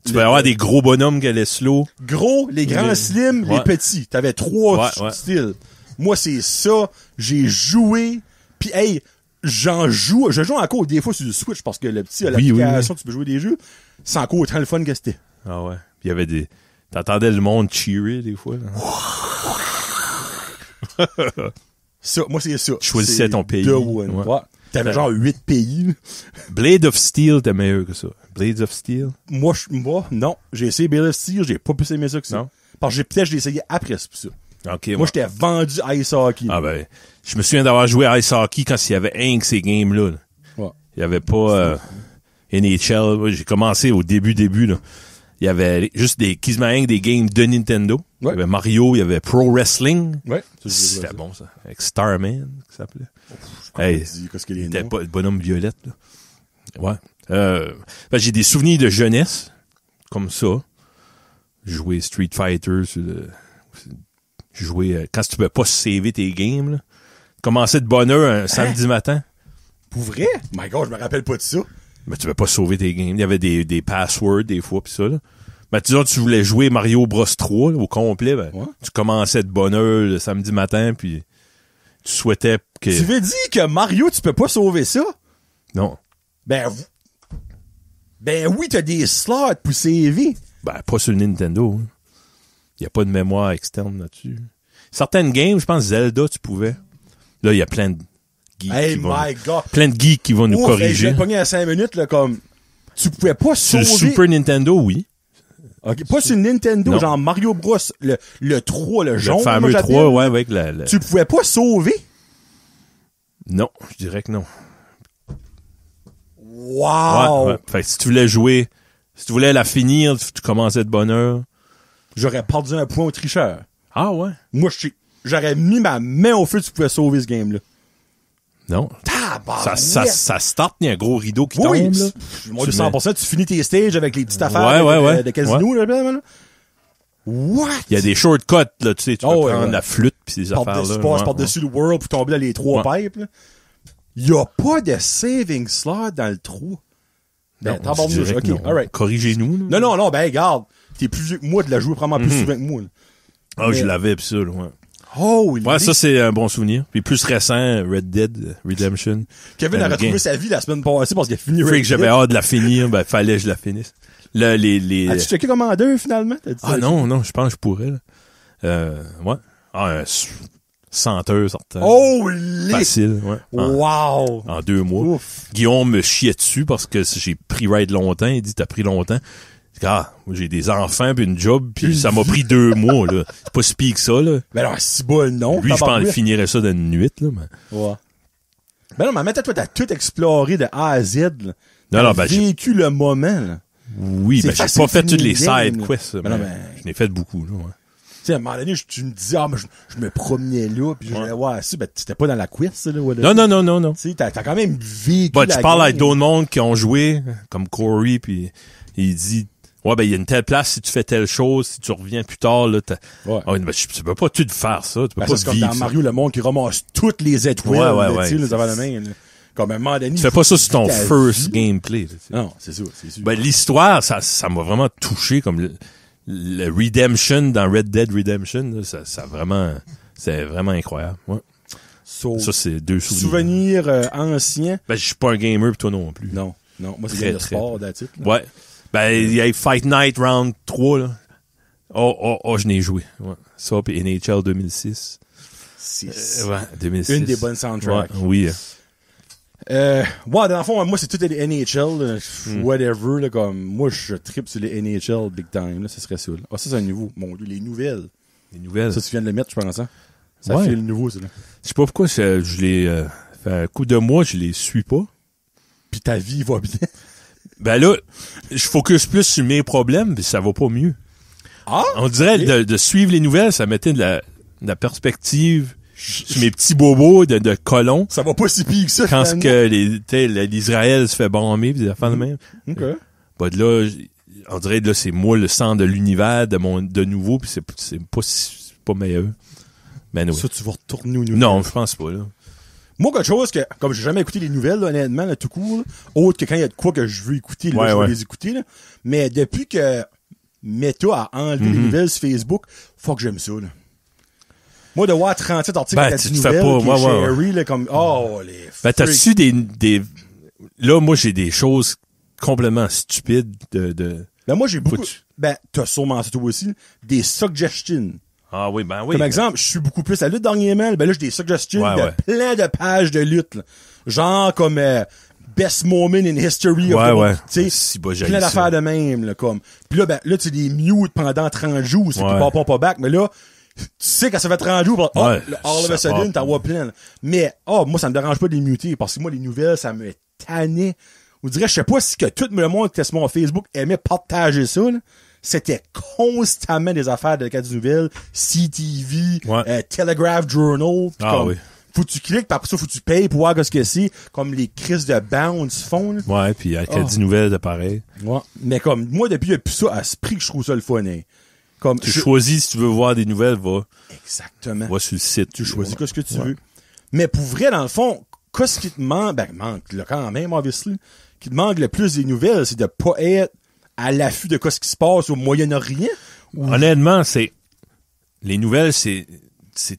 Tu peux avoir des gros bonhommes qui allaient slow. Gros, les grands slim, les petits. T'avais trois styles. Moi, c'est ça. J'ai joué. Puis, hey, j'en joue. Je joue encore des fois sur le Switch parce que le petit, a l'application, oui, tu peux jouer des jeux. C'est encore autant le fun que c'était. Ah ouais. Puis, il y avait des... T'entendais le monde cheerer des fois. ça, moi, c'est ça. Choisissais ton pays. The one. Ouais. T'avais genre 8 pays. Blade of Steel, t'es meilleur que ça. Blade of Steel? Moi, je, moi, non. J'ai essayé Blade of Steel, j'ai pas pu aimé ça que ça. Non. Parce que peut-être j'ai essayé après ça. Okay, moi, moi. j'étais vendu Ice Hockey. Ah ben, je me souviens d'avoir joué à Ice Hockey quand il y avait un de ces games-là. Il y avait pas euh, NHL. J'ai commencé au début, début. Là il y avait juste des quasiment des games de Nintendo. Il y avait Mario, il y avait Pro Wrestling. Ouais. C'était bon ça. Avec Starman, qui s'appelait. C'était pas le bonhomme violette. Ouais. Euh, ben, j'ai des souvenirs de jeunesse comme ça. Jouer Street Fighter, jouer euh, quand tu peux pas sauver tes games. Commencer de bonheur un hein? samedi matin. Pour vrai? My God, je me rappelle pas de ça. Mais tu peux pas sauver tes games. Il y avait des, des passwords des fois pis ça. Là ben, tu voulais jouer Mario Bros 3 au complet, ben, tu commençais de bonne heure le samedi matin, puis tu souhaitais que... Tu veux dire que Mario, tu peux pas sauver ça? Non. Ben, ben oui, t'as des slots pour CV. Ben, pas sur le Nintendo. Hein. Il Y a pas de mémoire externe là-dessus. Certaines games, je pense Zelda, tu pouvais. Là, il y a plein de geeks plein de geeks qui vont nous corriger. J'ai pogné à 5 minutes là comme tu pouvais pas sauver. Sur Super Nintendo, oui. Pas sur Nintendo, genre Mario Bros, le, le 3, le jaune. Le fameux 3, ouais, avec la, Tu pouvais pas sauver? Non, je dirais que non. Wow! Fait que si tu voulais jouer, si tu voulais la finir, tu, commençais de bonheur. heure. J'aurais perdu un point au tricheur. Ah ouais? Moi, j'aurais mis ma main au feu, tu pouvais sauver ce game-là. Non. Ça, ça, ça il y a un gros rideau qui oui, tombe. Là. 100%, tu finis tes stages avec les petites affaires de, casino. What? Il y a des shortcuts, là, tu sais, tu oh, prendre la flûte puis ces affaires-là. Tu passes par-dessus le world pour tomber dans les trois pipes. Il n'y a pas de saving slot dans le trou. Ben, t'en nous Ok, Corrigez-nous. Non, non, non, ben, regarde. T'es plus vieux que moi de la jouer vraiment plus mhm. souvent que moi. Ah, je l'avais puis ça, Oh, ouais, ça c'est un bon souvenir. Puis plus récent, Red Dead Redemption. Kevin a retrouvé sa vie la semaine passée parce qu'il a fini Red Dead. j'avais hâte de la finir, ben fallait que je la finisse. Là, les, les... As-tu checké en deux finalement? ah non, non, je pense que je pourrais. Là. Euh, ouais. Ah, senteur sortant. Oh, Facile, ouais. Ah. wow! En deux mois. Ouf. Guillaume me chiait dessus parce que j'ai pris Ride longtemps. Il dit, t'as pris longtemps. Ah, j'ai des enfants puis une job puis ça m'a pris deux mois là. C'est pas si que ça là. Mais alors si bon non. Lui je pense qu'il finirait ça dans nuit là. Mais... Ouais. Ben non, mais maintenant toi t'as tout exploré de A à Z. Là. Non non ben vécu le moment là. Oui, ben j'ai pas fait toutes les side quests. Ben, non, ben... je n'ai fait beaucoup là. Ouais. Tu sais, à un moment donné, tu me dis, ah, mais je, me promenais là, puis je voir ouais, si, ben, t'étais pas dans la quiz, là, Non, non, non, non, non. Tu sais, t'as, quand même vécu. Bah, tu parles avec d'autres mondes qui ont joué, comme Corey, puis il dit, Ouais, ben, il y a une telle place, si tu fais telle chose, si tu reviens plus tard, là, ouais. Oh, tu, peux pas te faire, ça. Tu peux ben, pas C'est comme dans Mario, le monde qui ramasse toutes les étoiles, ouais, ouais, ouais. tu la main, Comme un moment Tu fais pas ça sur ton first gameplay, là, Non, c'est sûr, c'est sûr. Ben, l'histoire, ça, ça m'a vraiment touché, comme le, le, Redemption dans Red Dead Redemption, là, ça, ça vraiment, c'est vraiment incroyable, ouais. ça, c'est deux souvenirs. souvenirs euh, anciens. Ben, je suis pas un gamer, pis toi non plus. Non, non. Moi, c'est le sport, d'attitude. Ouais. Ben, il y a Fight Night Round 3, là. Oh, oh, oh, je n'ai joué. Ça, puis NHL 2006. 2006. Une des bonnes soundtracks. oui. Euh, dans le fond, moi, c'est tout les NHL, hmm. whatever, là, comme, moi, je tripe sur les NHL big time, là, ce serait ça, Ah, oh, ça, c'est un nouveau. Mon Dieu, les nouvelles. Les nouvelles. Ça, tu viens de le mettre, je pense, hein. Ça fait le nouveau, c'est là. Je sais pas pourquoi je, l'ai, euh, un coup de mois, je les suis pas. Puis ta vie va bien. Ben là, je focus plus sur mes problèmes, mais ça va pas mieux. Ah, On dirait de, suivre les nouvelles, ça mettait de la, perspective sur mes petits bobos de, colons. Ça va pas si pire que ça. Quand que l'Israël se fait bomber, pis la fin de même. Mm-hmm. OK. Ben de là, on dirait là c'est moi le centre de l'univers de mon de nouveau puis c'est c'est pas pas meilleur. Mais ben Ça tu vas retourner au nouveau. Non, je pense pas là. Moi, quelque chose que, comme j'ai jamais écouté les nouvelles, honnêtement, là, tout court, autre que quand il y a de quoi que je veux écouter, je veux les écouter, là. Mais depuis que Meta a enlevé les mhm. nouvelles sur Facebook, fuck, j'aime ça, là. Moi, de voir 37 articles de ben, tu, nouvelles, pas, ouais, là, comme, oh, les Ben, t'as tu des, des, là, moi, j'ai des choses complètement stupides de, de... Ben, moi, j'ai beaucoup, ben, t'as sûrement ça toi aussi, des suggestions. Ah oui, ben oui. Comme exemple, je suis beaucoup plus à lutte mail. Ben là, j'ai des suggestions de plein de pages de lutte. Genre comme euh, Best Moment in History. Ouais, of ouais. Tu sais, ah, bah, plein d'affaires de même. Là, comme. Puis là, ben, là tu les mute pendant 30 jours. C'est pas pas pas back. Mais là, tu sais quand ça fait 30 jours, oh, ouais, all of a sudden, t'en vois plein. Mais, oh, moi, ça me dérange pas de les muter, parce que moi, les nouvelles, ça me tannait. On dirait, je sais pas si que tout le monde qui était sur mon Facebook aimait partager ça, là c'était constamment des affaires de Nouvelles, CTV, euh, Telegraph Journal. ah comme, Faut que tu cliques, par après ça, faut que tu payes pour voir ce que c'est, comme les crises de bounce font. Ouais, puis Acadie ah. Nouvelle, de pareil. Ouais. Mais comme, moi, depuis, il plus ça à ce prix que je trouve ça le fun. Hein. Comme, tu choisis si tu veux voir des nouvelles, va. Exactement. Va sur le site. Tu choisis ce que tu veux. Mais pour vrai, dans le fond, qu'est-ce qui te manque, ben, manque, là, quand même, obviously, qui te manque le plus des nouvelles, c'est de pas être à l'affût de quoi ce qui se passe au Moyen-Orient? Honnêtement, c'est. Les nouvelles, c'est. c'est...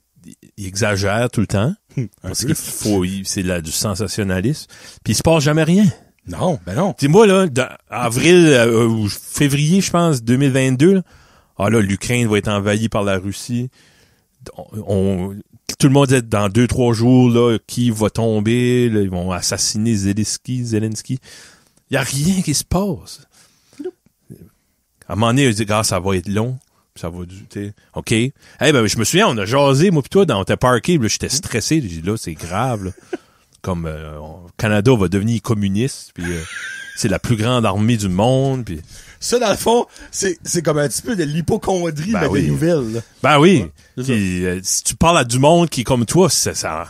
Ils exagèrent tout le temps. Hum, parce qu'il faut. C'est là, du sensationnalisme. Puis il se passe jamais rien. Non, ben non. Dis moi, là, avril euh, ou février, je pense, 2022, là, ah là, l'Ukraine va être envahie par la Russie. tout le monde dit dans deux, trois jours, là, qui va tomber, ils vont assassiner Zelensky, Zelensky. Il n'y a rien qui se passe. À un moment donné, il dit, Ah, ça va être long. Ça va du, OK. Eh ben, je me souviens, on a jasé, moi, pis toi, dans, t'es était j'étais stressé. J'ai dit, là, c'est grave, Comme, euh, Canada va devenir communiste, puis euh, c'est la plus grande armée du monde, puis ça, dans le fond, c'est, comme un petit peu de l'hypochondrie ben de la oui. Ben oui. Euh, si tu parles à du monde qui est comme toi, c'est ça,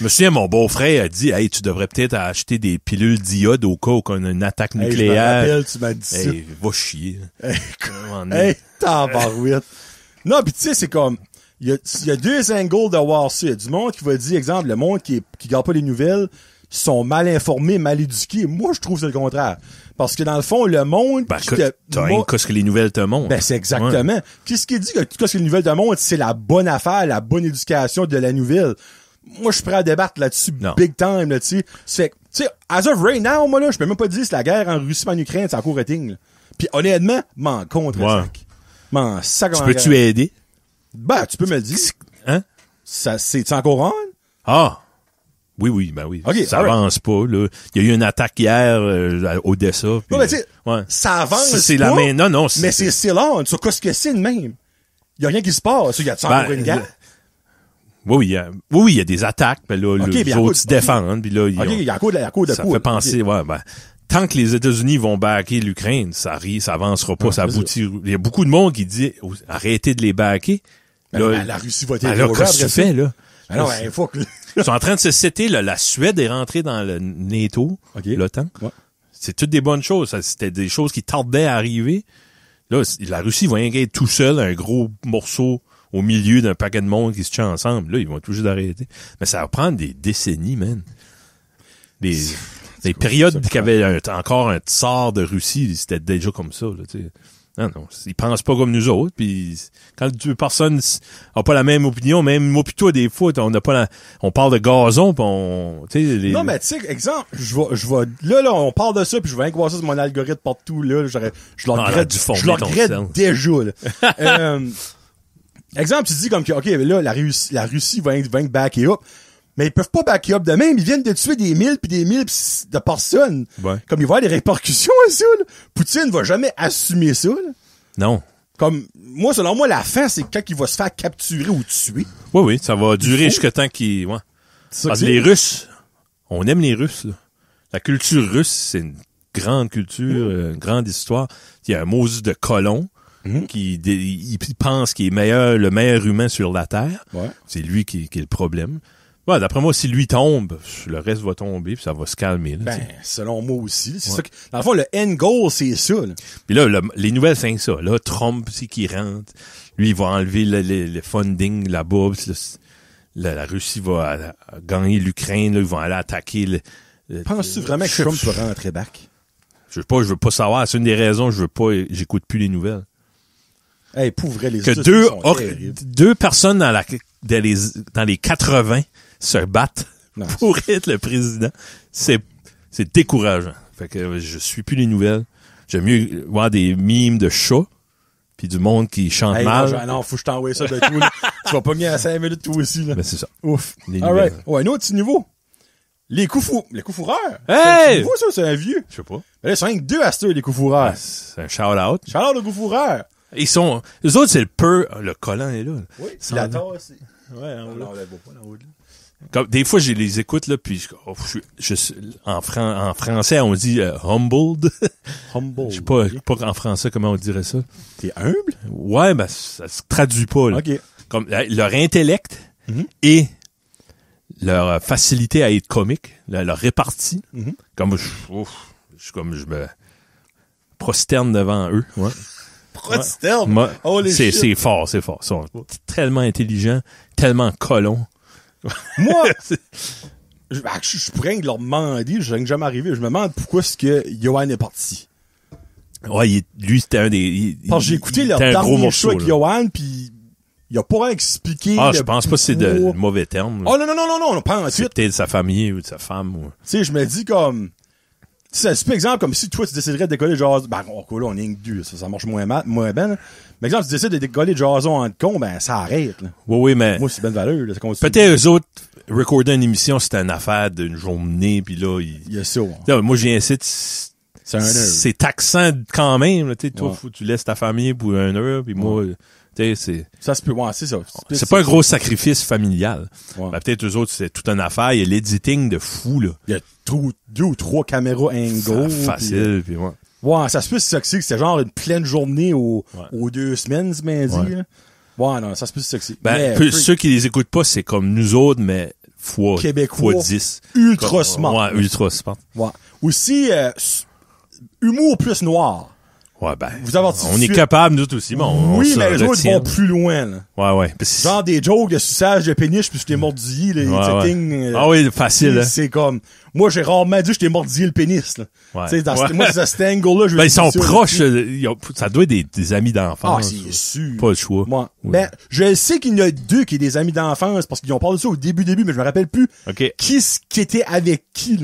Monsieur mon beau-frère a dit Hey, tu devrais peut-être acheter des pilules d'iode au cas où on a une attaque nucléaire. Hey, tu m'as dit ça. va chier. Hey, non, pis tu sais, c'est comme. Il y, a, deux angles voir ça. du monde qui va dire, exemple, le monde qui, qui garde pas les nouvelles sont mal informés, mal éduqués. Moi, je trouve c'est le contraire. Parce que dans le fond, le monde... parce ben, qu'est-ce que les nouvelles te montrent. Ben, c'est exactement. Qu'est-ce qui dit que qu'est-ce que les nouvelles te montrent, c'est la bonne affaire, la bonne éducation de la nouvelle moi, je suis prêt à débattre là-dessus, big time, là-dessus. C'est tu sais, as of right now, moi, là, je peux même pas dire si la guerre en Russie, en Ukraine, c'est encore cours Puis, honnêtement, m'en contre ouais. Tu peux-tu aider? Ben, tu peux me le dire. Hein? Ça, c'est encore en? Ah! Oui, oui, ben oui. ça avance pas, là. Il y a eu une attaque hier euh, à Odessa. non, mais euh, ouais. ça avance c'est la main. Non, non. Mais c'est c'est là. c'est quoi ce que c'est même? Il y a rien qui se passe. Il y a toujours ben, une guerre. Euh, oui, oui, il y a, oui, oui, il y a des attaques, mais là, il les se défendent, puis là, il y a coup de, coup de Ça fait penser, ouais, ben, tant que les États-Unis vont baquer l'Ukraine, ça arrive, ça avancera pas, ça aboutit. Il y a beaucoup de monde qui dit, oh, arrêtez de les baquer. Ben la Russie va ben Alors, qu'est-ce que tu fais, là? Ben non, il faut que... Ils sont en train de se citer, la Suède est rentrée dans le NATO, l'OTAN. Ouais. C'est toutes des bonnes choses. C'était des choses qui tardaient à arriver. Là, la Russie va être tout seul, un gros morceau au milieu d'un paquet de monde qui se tient ensemble. Là, ils vont toujours juste arrêter. Mais ça va prendre des décennies, man. Les des périodes qui avaient encore un tsar de Russie, c'était déjà comme ça, là, tu Non, non, ils pensent pas comme nous autres. Puis quand deux personne ont pas la même opinion, même moi pis toi des fois, on n'a pas, la, on parle de gazon, pis on, les, Non, mais tu sais, exemple, je je vois, là, là, on parle de ça, puis je vais incroyer ça sur mon algorithme partout là. J'aurais, je leur regrette, je déjà. Euh, Exemple, tu dis comme que, OK, là, la Russie, la Russie va, va et up. Mais ils peuvent pas backer up de même. Ils viennent de tuer des mille puis des mille de personnes. Comme il va y avoir des répercussions à ça, là. Poutine va jamais assumer ça, Non. Comme, moi, selon moi, la fin, c'est quand il va se faire capturer ou tuer. Oui, oui, ça va durer jusqu'à temps qu'il, ouais. Parce que les Russes, on aime les Russes, La culture russe, c'est une grande culture, euh, une grande histoire. Il y a un Moses de colon Mhm. qui il, pense qu'il est meilleur, le meilleur humain sur la Terre. C'est lui qui, est le problème. Ouais, d'après moi, si lui tombe, le reste va tomber, puis ça va se calmer. ben, selon moi aussi. C'est ça que, le le end goal, c'est ça. Puis là, les nouvelles, c'est ça. Là, Trump, c'est qui rentre. Lui, il va enlever le, le, funding la bas La, Russie va euh, gagner l'Ukraine. Ils vont aller attaquer... le Penses-tu vraiment que Trump va rentrer back? Je veux pas, je veux pas savoir. C'est une des raisons, je veux pas, j'écoute plus les nouvelles les que deux, personnes dans, dans, les, 80 se battent pour être le président. C'est, décourageant. Fait que euh, je suis plus les nouvelles. J'aime mieux voir des mimes de chats puis du monde qui chante mal. Non, il faut que je t'envoie ça de tout. tu vas pas venir à 5 minutes tout aussi. Là. Ben, c'est ça. Ouf. Les Ouais, un autre petit nouveau. Les coups les coups fourreurs. Hey! C'est ça, c'est un vieux. Je sais pas. Mais ben là, c'est rien deux à les coups fourreurs. Ben, c'est un shout-out. Shout-out aux coups ils sont. Les autres, c'est le peu. Ah, le collant est là. Oui, ah, la tasse. Ouais, on l'enlève pas, des fois, je les écoute, là, puis je, oh, je, en, français, on dit humble euh, humbled. humbled. Je sais pas, en français comment on dirait ça. T'es humble? Ouais, mais ben, ça se traduit pas, là. Comme leur intellect mhm. et leur euh, facilité à être comique, leur répartie. Mhm. Comme je, suis comme je me prosterne devant eux. Ouais c'est fort, c'est fort. tellement intelligent. tellement colons. Moi, ah, je, je, pourrais leur demander, je n'ai jamais arrivé, je me demande pourquoi est-ce que Johan est parti. Ouais, lui, c'était un des... Parce que j'ai écouté leur dernier show avec Johan, puis il a pas expliqué... Ah, je pense pas que c'est de mauvais termes. Oh ah, non, non, non, non, non, pas ensuite. C'est peut-être de sa famille ou de sa femme. Tu sais, je me dis comme c'est un petit exemple comme si toi tu déciderais de décoller Jason ben on là on est induit. ça, ça marche moins mal moins bien mais exemple tu décides de décoller Jason en con ben ça arrête là. oui oui mais moi c'est bonne valeur peut-être eux autres recorder une émission c'est une affaire d'une journée puis là il, y a ça moi j'y c'est un heure. c'est taxant quand même tu sais, toi tu laisses ta famille pour un heure puis moi c'est ça se peut c'est ça c'est pas un gros sacrifice familial ben, peut-être eux autres c'est toute une affaire il y a l'editing de fou là il y a deux ou trois caméras angle facile euh, puis, moi. ouais. ça se peut sexy c'est genre une pleine journée aux, deux semaines ce mardi ouais. non ça se peut sexy ben, ceux qui les écoutent pas c'est comme nous autres mais fois québécois 10 ultra smart ouais ultra ouais aussi euh, humour plus noir ben, on est capable, nous aussi. Bon, oui, mais les autres vont plus loin. Ouais, ouais. Genre des jokes de suçage de péniche puis je t'ai mordi, les euh, Ah oui, facile. Hein. C'est comme. Moi, j'ai rarement dit je t'ai mordi le pénis. Là. Ouais. Dans ouais. Moi, c'est cet angle-là. Ben, ils sont proches. Euh, ça doit être des, amis d'enfance. Ah, c'est sûr. Pas le choix. Moi, ben, je sais qu'il y en a deux qui sont des amis d'enfance parce qu'ils ont parlé de ça au début, début, mais je me rappelle plus qui, était avec qui.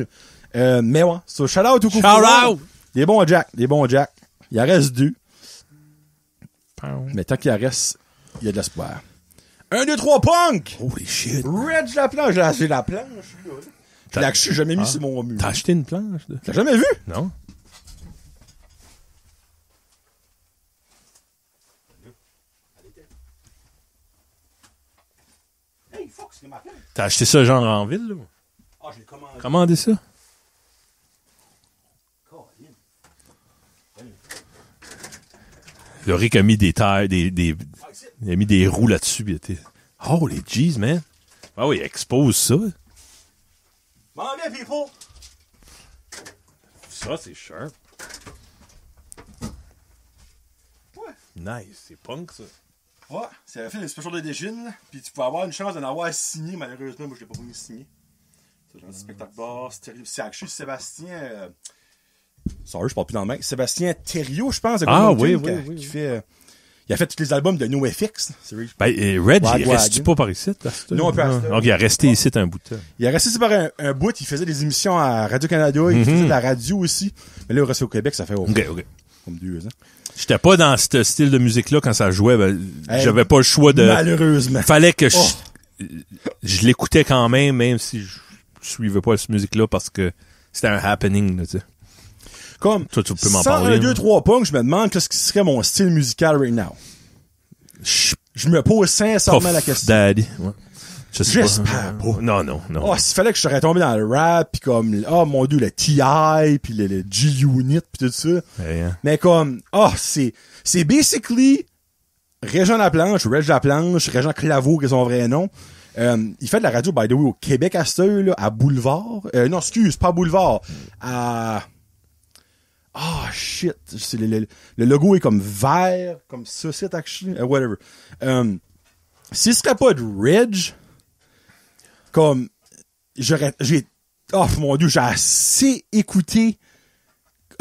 Euh, mais ouais, so, shout out au Shout out! Des bons Jack, des bons Jack. Il en reste deux. Mais tant qu'il en reste, il y a de l'espoir. 1, 2, 3, punk! Holy shit! Red la planche, j'ai acheté la planche. Je l'ai jamais mis ah. sur mon mur. T'as acheté une planche? De... T'as jamais vu? Non. Hey, fuck, ma planche. T'as acheté ça genre en ville, là? Ah, j'ai commandé. Commandé ça? Le Rick a mis des tailles, des, des, il a mis des roues là-dessus. oh, les jeez, man. Ah oui, il expose ça. Bon bien, people. Ça, c'est sharp. Ouais. Nice, c'est punk, ça. Ouais, c'est la film des special de déjeuner. Puis tu peux avoir une chance d'en avoir signé, malheureusement. Moi, je l'ai pas voulu signer. C'est un spectacle spectacle bar, terrible. C'est Sébastien. Euh, Sorry, je parle plus dans le Sébastien Thériault, je pense. Ah oui, oui, Qui fait... Euh, il a fait tous les albums de NoFX. Ben, Red, Wag il reste pas par ici? Non, ah. Ah, il a resté ici un bout de temps. Il a resté ici par un, bout. Il faisait des émissions à Radio-Canada. Il mhm. faisait de la radio aussi. Mais là, il reste au Québec. Ça fait OK, OK. Comme deux J'étais pas dans ce style de musique-là quand ça jouait. Ben, j'avais pas le choix de... Malheureusement. Fallait que je... Oh. Je l'écoutais quand même, même si je suivais pas cette musique-là parce que c'était un happening, tu sais. Comme, sans un, deux, trois punks, je me demande qu'est-ce qui serait mon style musical right now. Je me pose sincèrement la question. Daddy. Ouais. Je sais J'espère pas. Oh, non, non, non. Oh, s'il fallait que je serais tombé dans le rap, pis comme, oh mon dieu, le TI, puis le, G-Unit, puis tout ça. Hein. Mais comme, oh, c'est, c'est basically Régent Laplanche, Reg Laplanche, Régent Claveau, qui est son vrai nom. Euh, il fait de la radio, by the way, au Québec à ce là, à Boulevard. Euh, non, excuse, pas Boulevard. À, ah, oh, shit. Le, logo est comme vert, comme Society Action, euh, whatever. Um, si ce serait pas de Ridge, comme, j'aurais, j'ai, oh mon dieu, j'ai assez écouté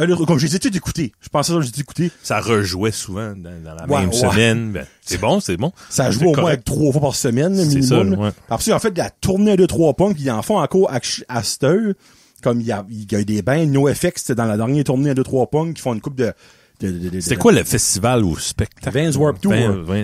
euh, comme j'ai tout écouté. Je pensais que j'ai d'écouter. écouté. Ça rejouait souvent dans, la même semaine. Ben, c'est bon, c'est bon. Ça joue au moins trois fois par semaine, minimum. Ça, ouais. fait, la tournée de trois punks, il en font encore à, à comme il y a, y a, eu des bains, NoFX, c'était dans la dernière tournée un 2-3 punks qui font une coupe de, c'était quoi le festival ou spectacle? Vans Warped Tour.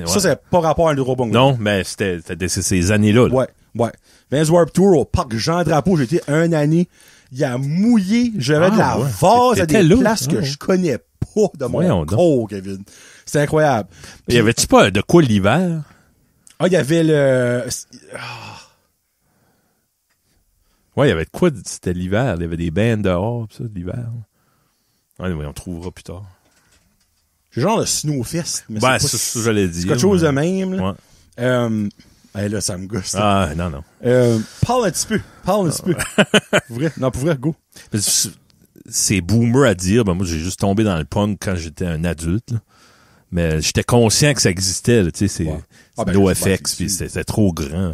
Ça, c'est pas rapport à Punk. Non, mais c'était ces années-là. Ouais, ouais. Vans Warped Tour au parc Jean Drapeau, j'étais un année. Il a mouillé, j'avais de ah, la vase à des places que je connais pas de mon Oh Kevin. c'est incroyable. Il y avait-tu pas de quoi l'hiver? Ah, il y avait le... Ouais, il y avait quoi? C'était l'hiver. Il y avait des bandes dehors, ça, l'hiver. Oui, on trouvera plus tard. C'est genre le Snowfest. Mais ben, c'est ça, je dire. C'est quelque chose de même. Eh Ouais. Euh, là, ça me gosse. Ah, non, non. Euh, parle un petit peu. Parle un petit peu. Ah. pour vrai. Non, pour vrai, go. C'est boomer à dire. Ben, moi, j'ai juste tombé dans le punk quand j'étais un adulte. Mais j'étais conscient que ça existait. Tu sais, c'est ouais. Ah, ben, NoFX, puis c'était trop grand.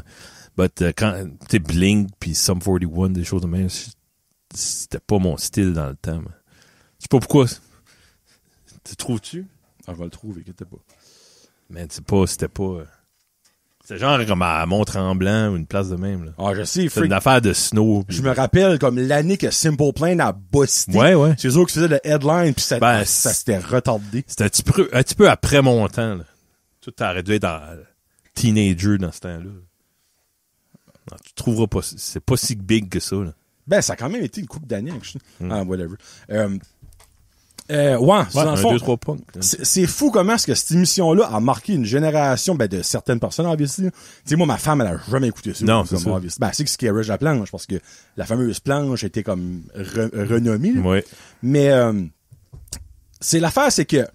Mais euh, quand, tu sais, Blink, puis Sum 41, des choses de même, c'était pas mon style dans le temps. Je sais pas pourquoi. Tu trouves-tu? On ah, va le trouver, inquiète pas. Mais c'est pas, c'était pas. Euh, c'est genre comme à Mont-Tremblant ou une place de même. Ah, je sais. C'est une affaire de snow. Je me rappelle comme l'année que Simple Plan a bossé. Ouais, ouais. C'est eux qui faisaient le headline puis ça, ben, ça s'était retardé. C'était un petit peu, après mon temps. Là. Tout réduit dû dans, teenager dans ce temps-là tu trouveras pas. C'est pas si big que ça. Là. Ben, ça a quand même été une coupe d'années. Hmm. Ah, whatever. Euh, euh, ouais, dans le fond, C'est fou comment est-ce que cette émission-là a marqué une génération ben, de certaines personnes, obviously. Tu sais, moi, ma femme, elle a jamais écouté ça. Non, c'est ça. Ben, c'est ce qui la planche, parce que la fameuse planche était comme renommée. Ouais. Mais euh, c'est l'affaire, c'est que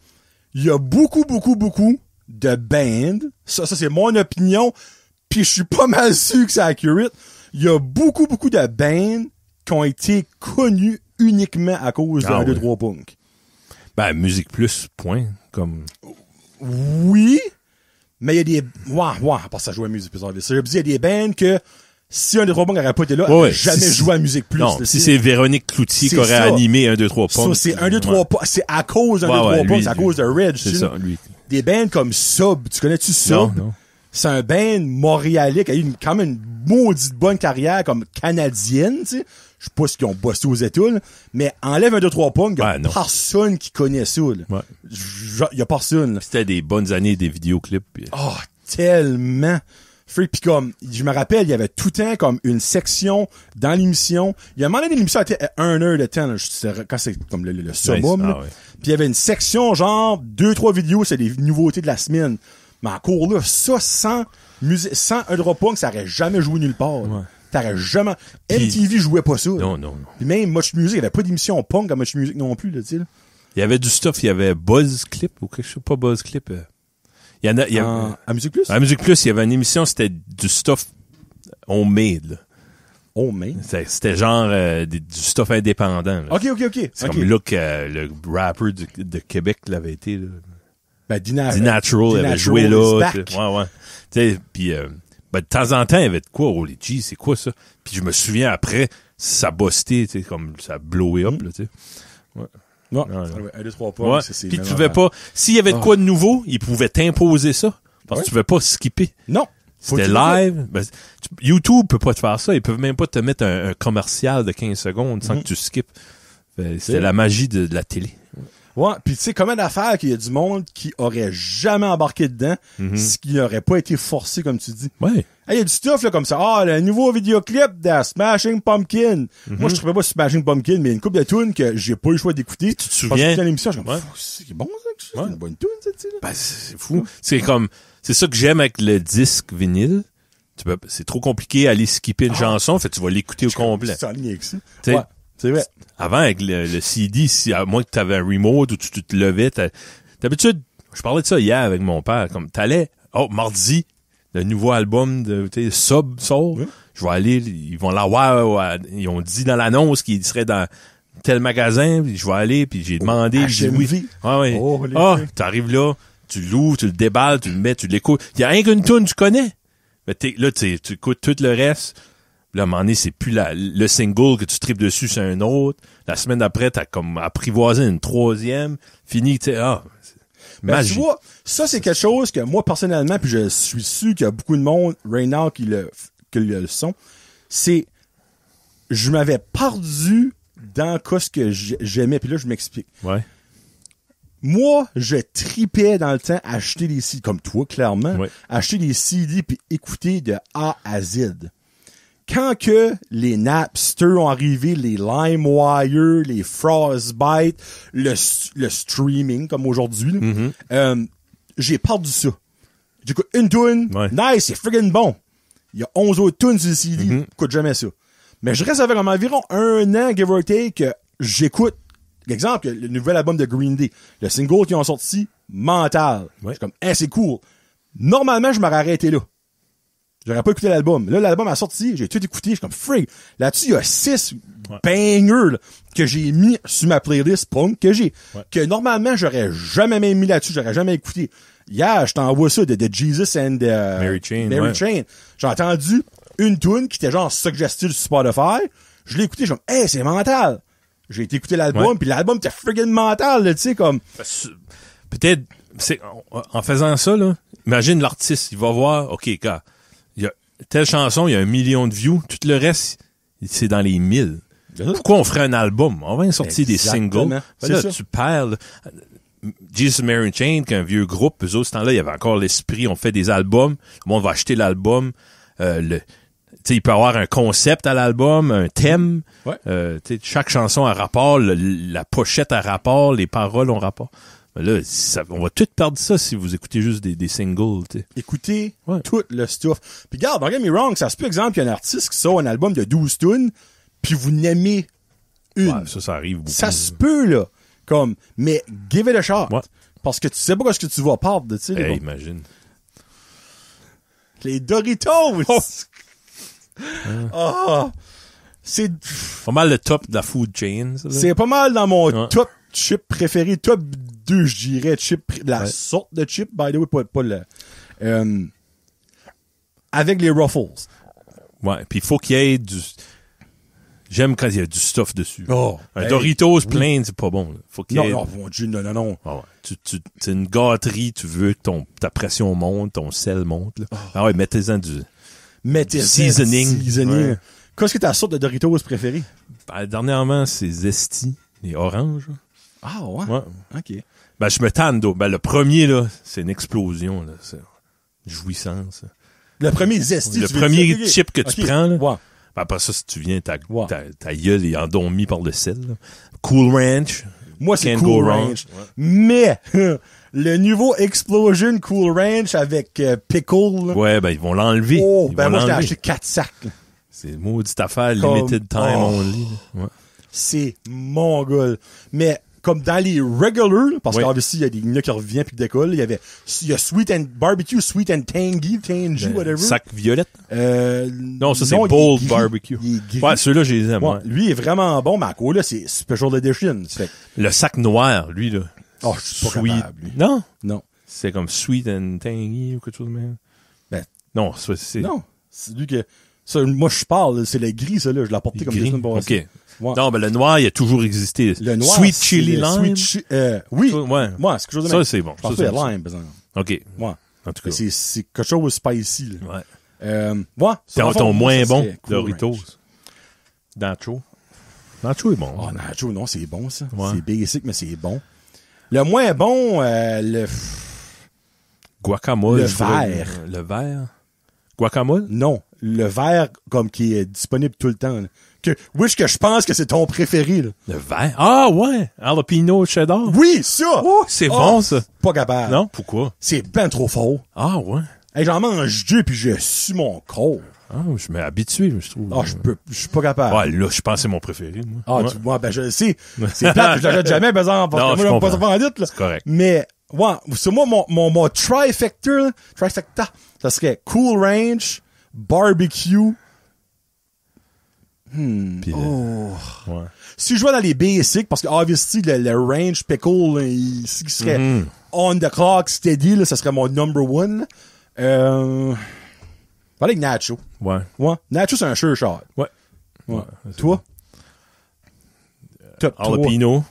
il y a beaucoup, beaucoup, beaucoup de bands. Ça, ça c'est mon opinion puis je suis pas mal sûr que c'est accurate, il y a beaucoup, beaucoup de bands qui ont été connus uniquement à cause d'un, 2 3 punk. Ben, Musique Plus, point, comme... Oui, mais il y a des... Ouah, ouah, parce que ça joue à Musique Plus, il y a des bands que si un 2 trois punk n'aurait pas été là, jamais joué à musique plus. Non, si c'est Véronique Cloutier qui aurait animé un, 2 3 punk. c'est un, deux, trois punk. C'est à cause d'un, 2 deux, trois c'est à cause de Red. C'est ça, lui. Des bands comme Sub, tu connais-tu Sub? Non, non c'est un band montréalais qui a eu quand même une maudite bonne carrière comme canadienne, tu sais. Je sais pas ce qu'ils ont bossé aux étoiles, mais enlève un, deux, trois points, ben, y a personne qui connaît ça, là. Ouais. y a personne, C'était des bonnes années des vidéoclips. Pis... Euh. Oh, tellement! Free, Puis comme, je me rappelle, il y avait tout le temps comme une section dans l'émission. Il y a un moment donné, l'émission était à 1 heure de temps, là, quand c'est comme le, summum. Ah puis il y avait une section genre deux, trois vidéos, c'est des nouveautés de la semaine. Mais cours là, ça, sans, musique, sans Punk, ça aurait jamais joué nulle part. Ouais. T'aurais jamais. MTV jouait pas ça. Non, non, non. même Much Music, il n'y avait pas d'émission punk à Much Music non plus, là, tu Il y avait du stuff, il y avait Buzz Clip ou quelque chose, pas Buzz Clip. Euh. Il y a. y à Musique Plus? À Musique Plus, il y avait une émission, c'était du stuff homemade, là. C'était genre euh, du stuff indépendant. OK, OK, OK. C'est comme là que euh, le rapper de Québec l'avait été. Là. Ben, D-Natural. avait joué là. Ouais, ouais. Tu sais, puis euh, ben, de temps en temps, il y avait de quoi, oh les c'est quoi ça? Puis je me souviens après, ça bustait, tu sais, comme ça blowé up, là, tu sais. Ouais. Non, Un, deux, trois pas. Ouais. Puis tu pouvais pas. S'il y avait de quoi de ah. nouveau, ils pouvaient t'imposer ça. Parce que tu pouvais pas skipper. Non. C'était live. YouTube ben, ne YouTube peut pas te faire ça. Ils peuvent même pas te mettre un, commercial de 15 secondes sans mm-hmm. que tu skippes. C'est C'était la magie de la télé. Ouais, puis tu sais, comment d'affaires qu'il y a du monde qui aurait jamais embarqué dedans mhm. ce qui n'aurait pas été forcé, comme tu dis. Ouais. Il y a du stuff là, comme ça. Ah, le nouveau vidéoclip de Smashing Pumpkin. Mhm. Moi, je trouvais pas Smashing Pumpkin, mais une coupe de tunes que j'ai pas eu le choix d'écouter. Tu te souviens? Parce l'émission, c'est bon ça, c'est une bonne tune, ça, tu ben, c'est fou. C'est comme, c'est ça que j'aime avec le disque vinyle c'est trop compliqué à aller skipper une ah. chanson, fait tu vas l'écouter au complet. C'est vrai. Avant, avec le, CD, si, à moins que tu avais un remote ou tu, te levais, d'habitude, je parlais de ça hier avec mon père, comme t'allais, oh, mardi, le nouveau album de Sub Soul. je vais aller, ils vont l'avoir, ils ont dit dans l'annonce qu'il serait dans tel magasin, je vais aller, puis j'ai demandé, j'ai oui. Ah oui. Oh, ah, t'arrives là, tu l'ouvres, tu le déballes, tu le mets, tu l'écoutes. Il y a rien qu'une tune tu connais. Mais là, tu écoutes tout le reste, Là, à un moment donné, c'est plus le single que tu tripes dessus, c'est un autre. La semaine d'après, t'as comme apprivoisé une troisième. Fini, tu sais, ah, ben, tu vois, ça, c'est quelque chose que moi, personnellement, puis je suis sûr qu'il y a beaucoup de monde right now qui le, le sont, c'est, je m'avais perdu dans ce que j'aimais, puis là, je m'explique. Moi, je tripais dans le temps à acheter des CD, comme toi, clairement, acheter des CD puis écouter de A à Z quand que les Napster ont arrivé, les LimeWire, les Frostbite, le, streaming comme aujourd'hui, mm-hmm. euh, j'ai perdu ça. J'écoute une tune, nice, c'est friggin' bon. Il y a 11 autres tunes sur le CD, mm-hmm. jamais ça. Mais je reste avec environ un an, give or take, j'écoute, exemple, le nouvel album de Green Day, le single qui ont sorti, Mental. C'est comme, assez eh, c'est cool. Normalement, je m'aurais arrêté là. J'aurais pas écouté l'album. Là, l'album a sorti, j'ai tout écouté, je suis comme frig. Là-dessus, il y a six bangers que j'ai mis sur ma playlist punk que j'ai. Que normalement, j'aurais jamais mis là-dessus, j'aurais jamais écouté. Hier, je t'envoie ça de, de, Jesus and euh, Mary Chain. Mary Chain. J'ai entendu une tune qui était genre suggestive de Spotify. Je l'ai écouté, je comme « hey, c'est mental! J'ai écouté l'album, puis l'album était friggin' mental, tu sais, comme. Peut-être, en faisant ça, là, imagine l'artiste, il va voir, OK, gars, telle chanson, il y a un million de views, tout le reste, c'est dans les mille. Pourquoi on ferait un album? On va sortir des singles. Ben là, tu perds. Euh, Jesus Mary Chain, un vieux groupe, eux autres, ce temps-là, il y avait encore l'esprit, on fait des albums, le monde va acheter l'album, euh, le, il peut avoir un concept à l'album, un thème. Euh, chaque chanson a rapport, la pochette a rapport, les paroles ont rapport. Mais là, on va tout perdre ça si vous écoutez juste des, singles. Écoutez tout le stuff. Puis regarde, don't get me wrong, ça se peut, exemple, qu'il y a un artiste qui sort un album de 12 tunes, puis vous n'aimez une. ça, ça arrive beaucoup. Ça se peut, là. Comme, mais give it a shot. Parce que tu sais pas ce que tu vas perdre, tu sais. imagine. Les Doritos! Oh! Ah! C'est pas mal le top de la food chain. C'est pas mal dans mon top chip préféré, top deux, je dirais, chip, la sorte de chip, by the way, pas, le, euh, avec les ruffles. Ouais, puis il faut qu'il y ait du, J'aime quand il y a du stuff dessus. Oh, un ben Doritos plein, c'est pas bon. Faut qu'il non, ait... non, non, non, non. Ah tu, tu, c'est une gâterie, tu veux que ton, ta pression monte, ton sel monte. Oh. Ah ouais, mettez-en du, mettez du seasoning. Qu'est-ce que ta sorte de Doritos préférée? Ben, dernièrement, c'est Zesty, les oranges. Ah ouais? ouais. OK. Ben, je me tanne d'eau. Ben, le premier, là, c'est une explosion, là. C'est une jouissance. Le premier zesti. Le premier chip que tu prends, là. Ben, après ça, si tu viens, ta, ta, gueule est endormie par le sel. Cool Ranch. Moi, c'est Cool Ranch. Mais, le nouveau Explosion Cool Ranch avec euh, Pickle. Ouais, ben, ils vont l'enlever. Oh, ben, moi, j'ai acheté quatre sacs. C'est maudite affaire, limited time oh. only. C'est mon gars. Mais comme dans les regular », parce oui. qu'en il y a des lignes qui reviennent puis qui décollent. Il y avait, il y a Sweet and, Barbecue, Sweet and Tangy, Tangy, whatever. Sac violette? Euh, non, ça c'est Bold Barbecue. Ouais, celui là je les aime, Lui est vraiment bon, mais à quoi, là, c'est Special Edition. Le sac noir, lui, là. Oh, je suis pas capable, Non? Non. C'est comme Sweet and Tangy ou quelque chose mais. même. Ben. Non, c'est... Non. C'est lui que, moi, je parle, c'est le gris, ça, là. Je l'ai apporté comme des pour OK. Non, mais le noir, il a toujours existé. Le noir, sweet chili lime. Euh, oui, ouais. c'est quelque chose de même. Ça, c'est bon. Je ça, c'est lime, par exemple. OK. moi En tout cas. C'est quelque chose de spicy. moi Ouais. Euh, Ton, ton moins bon, Doritos. Nacho. Nacho est bon. Oh, Nacho, non, c'est bon, ça. C'est basic, mais c'est bon. Le moins bon, euh, le... Guacamole. Le vert. Le vert. Guacamole? Non. Le vert, comme qui est disponible tout le temps que, Wish que je pense que c'est ton préféré. Le vin? Ah ouais! Jalapeno cheddar? Oui, ça! c'est ah, bon ça! Pas capable. Non, pourquoi? C'est ben trop fort. Ah ouais? Et j'en mange deux puis je suis mon corps. Ah, je m'ai habitué, je trouve. Ah, je peux, je suis pas capable. Ouais, là, je pense que c'est mon préféré, moi. Ah, tu vois, ben, je sais. C'est plate, je l'achète jamais, ben, parce que moi, pas là. C'est correct. Mais, ouais, c'est moi, mon, mon, mon trifecta, trifecta, ça serait Cool Range, Barbecue, Hmm. Oh. Si je vois dans les basics, parce que obviously le, range pickle, il, il serait hmm. on the clock steady, là, ça serait mon number one. Euh... Voilà Nacho. Ouais. Nacho, c'est un sure shot. Ouais. ouais. Toi? Euh, top Alapino,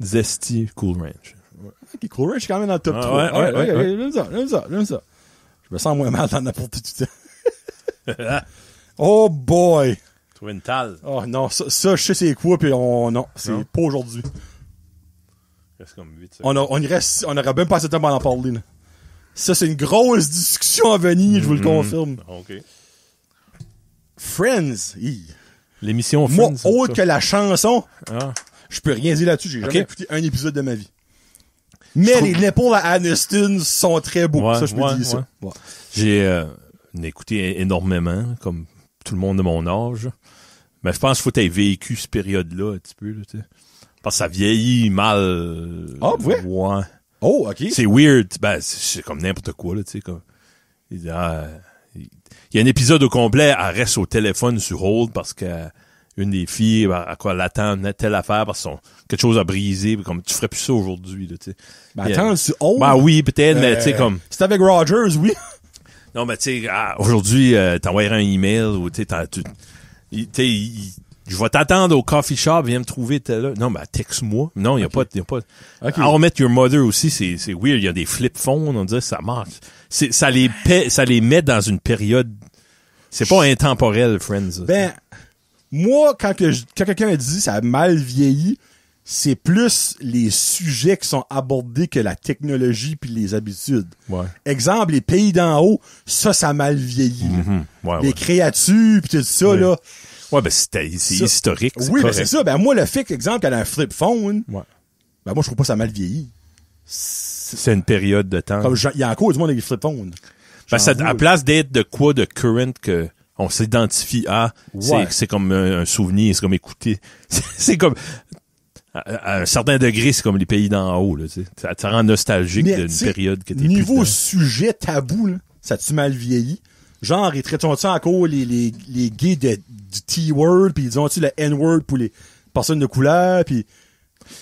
Zesty, Cool Range. cool Range, quand même dans le top 3. Ah, ouais, ouais, ouais, ouais, ça, j'aime ça, ça. Je me sens moins mal dans n'importe tout temps. oh boy! mental Oh ah, non, ça, je sais c'est quoi, puis on. Non, c'est pas aujourd'hui. on, y reste, on aurait même pas assez de temps à en parler. Ça, c'est une grosse discussion à venir, je vous le mhm. confirme. OK. Friends. L'émission Friends. Moi, autre que la chanson, ah. je peux rien dire là-dessus. J'ai jamais écouté un épisode de ma vie. Mais les épaules à Aniston sont très beaux. ça, je peux dire ça. J'ai euh, écouté énormément, comme tout le monde de mon âge. Mais je pense qu'il faut que tu vécu cette période-là un petit peu. Là, Parce que ça vieillit mal. Ah, oh, ouais? Oh, OK. C'est weird. Ben, c'est comme n'importe quoi, là, tu sais, comme... Ah, il y a un épisode au complet, elle reste au téléphone sur hold parce que une des filles, ben, à quoi elle attend telle affaire parce que son, quelque chose a brisé, comme tu ferais plus ça aujourd'hui, là, tu sais. Ben, attends, euh, sur hold? Ben oui, peut-être, mais tu sais, euh, comme... C'est avec Rogers, oui. Non, mais tu sais, ah, aujourd'hui, euh, un email ou tu sais, je vais t'attendre au coffee shop, viens me trouver, t'es là. Non, mais texte-moi. Non, il n'y a, pas, I'll Met Your Mother aussi, c'est, c'est weird. Il y a des flip phones, on dirait, ça marche. ça les ça les met dans une période, c'est pas intemporel, Friends. Ben, moi, quand, que quelqu'un a dit ça a mal vieilli, c'est plus les sujets qui sont abordés que la technologie puis les habitudes. Ouais. Exemple, les pays d'en haut, ça, ça mal vieilli. Mhm. ouais, les créatures puis tout ça, là. Ouais, ben c'est historique. Oui, ben c'est ça. Ben moi, le fait, exemple, qu'elle a un flip phone, ben moi, je trouve pas ça mal vieilli. C'est une période de temps. Il y a encore du monde avec les flip phones. Ben ça, à place d'être de quoi de current que on s'identifie à, c'est comme un souvenir, c'est comme écouter. c'est comme à, un certain degré, c'est comme les pays d'en haut. Là, sais. ça te rend nostalgique d'une période que t'es Niveau plus sujet tabou, là, ça tu mal vieilli? Genre, ils traitent ça encore les, les, les gays de, du T-word, puis ils ont-tu le N-word pour les personnes de couleur, puis...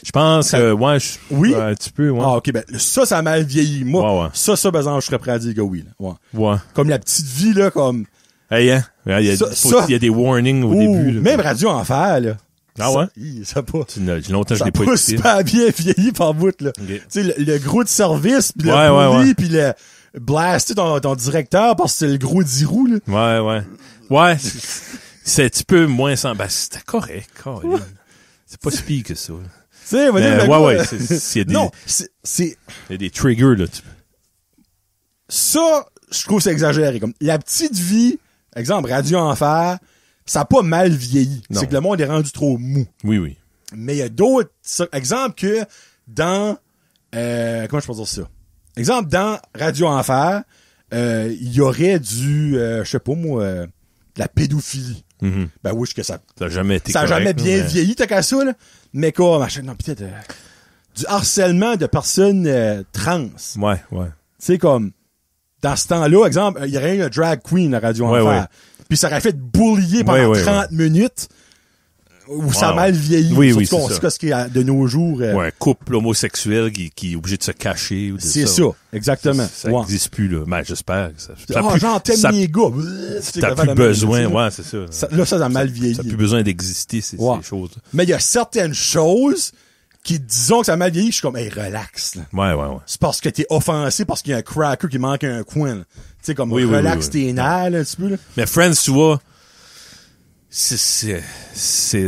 Je pense que, ouais, oui? un petit peu, ouais. Ah, ok, ben, ça, ça mal vieilli, moi. Ça, ça, ben, je serais prêt à dire que oui, Ouais. Comme la petite vie, là, comme... Hein? Il y a, des warnings au début. même radio Radio Enfer, là. Ah ouais? Ça, ça pas. Tu ne, longtemps ça je l'ai pas écouté. pas bien vieilli par bout, là. Okay. Tu sais, le, le, gros de service, puis ouais, le ouais, ouais. puis le blast ton, ton directeur parce que c'est le gros d'Irou, là. Ouais, ouais. Ouais, c'est un petit peu moins sans... Ben, c'était correct, correct. Ouais. C'est pas si que ça. Tu sais, on va dire, ouais, ouais, c'est, des... Non, c'est... Il y a des triggers, là. Tu... Ça, je trouve c'est exagéré. Comme, la petite vie, exemple, Radio Enfer, ça a pas mal vieilli. C'est que le monde est rendu trop mou. Oui, oui. Mais il y a d'autres exemples que dans euh, comment je peux dire ça? Exemple dans Radio Enfer, euh, il y aurait du euh, je sais pas moi de la pédophilie. Mm-hmm. Ben oui, que ça. Ça jamais été. Ça jamais bien vieilli, ta là. Mais quoi, machin, non, peut-être. du harcèlement de personnes trans. Ouais, ouais. Tu sais, comme dans ce temps-là, exemple, il y aurait eu drag queen à Radio Enfer puis ça aurait fait boulier pendant 30 minutes où ça a mal vieilli. Oui, oui, c'est ça. Ce qui de nos jours. Euh... un couple homosexuel qui, est obligé de se cacher. C'est ça. exactement. Ça n'existe plus, là. Mais ben, j'espère que ça. ça j'en ah, t'aime les gars. T'as plus besoin, ouais, c'est ça. Là, ça a mal vieilli. T'as plus besoin d'exister, ces, choses ces choses. Mais il y a certaines choses qui disons que ça mal vieilli, je suis comme, hey, relax, Ouais, ouais, ouais. C'est parce que t'es offensé, parce qu'il y a un cracker qui manque un coin, tu sais, comme relax tes nerfs, un petit Mais Friends, tu vois, c'est,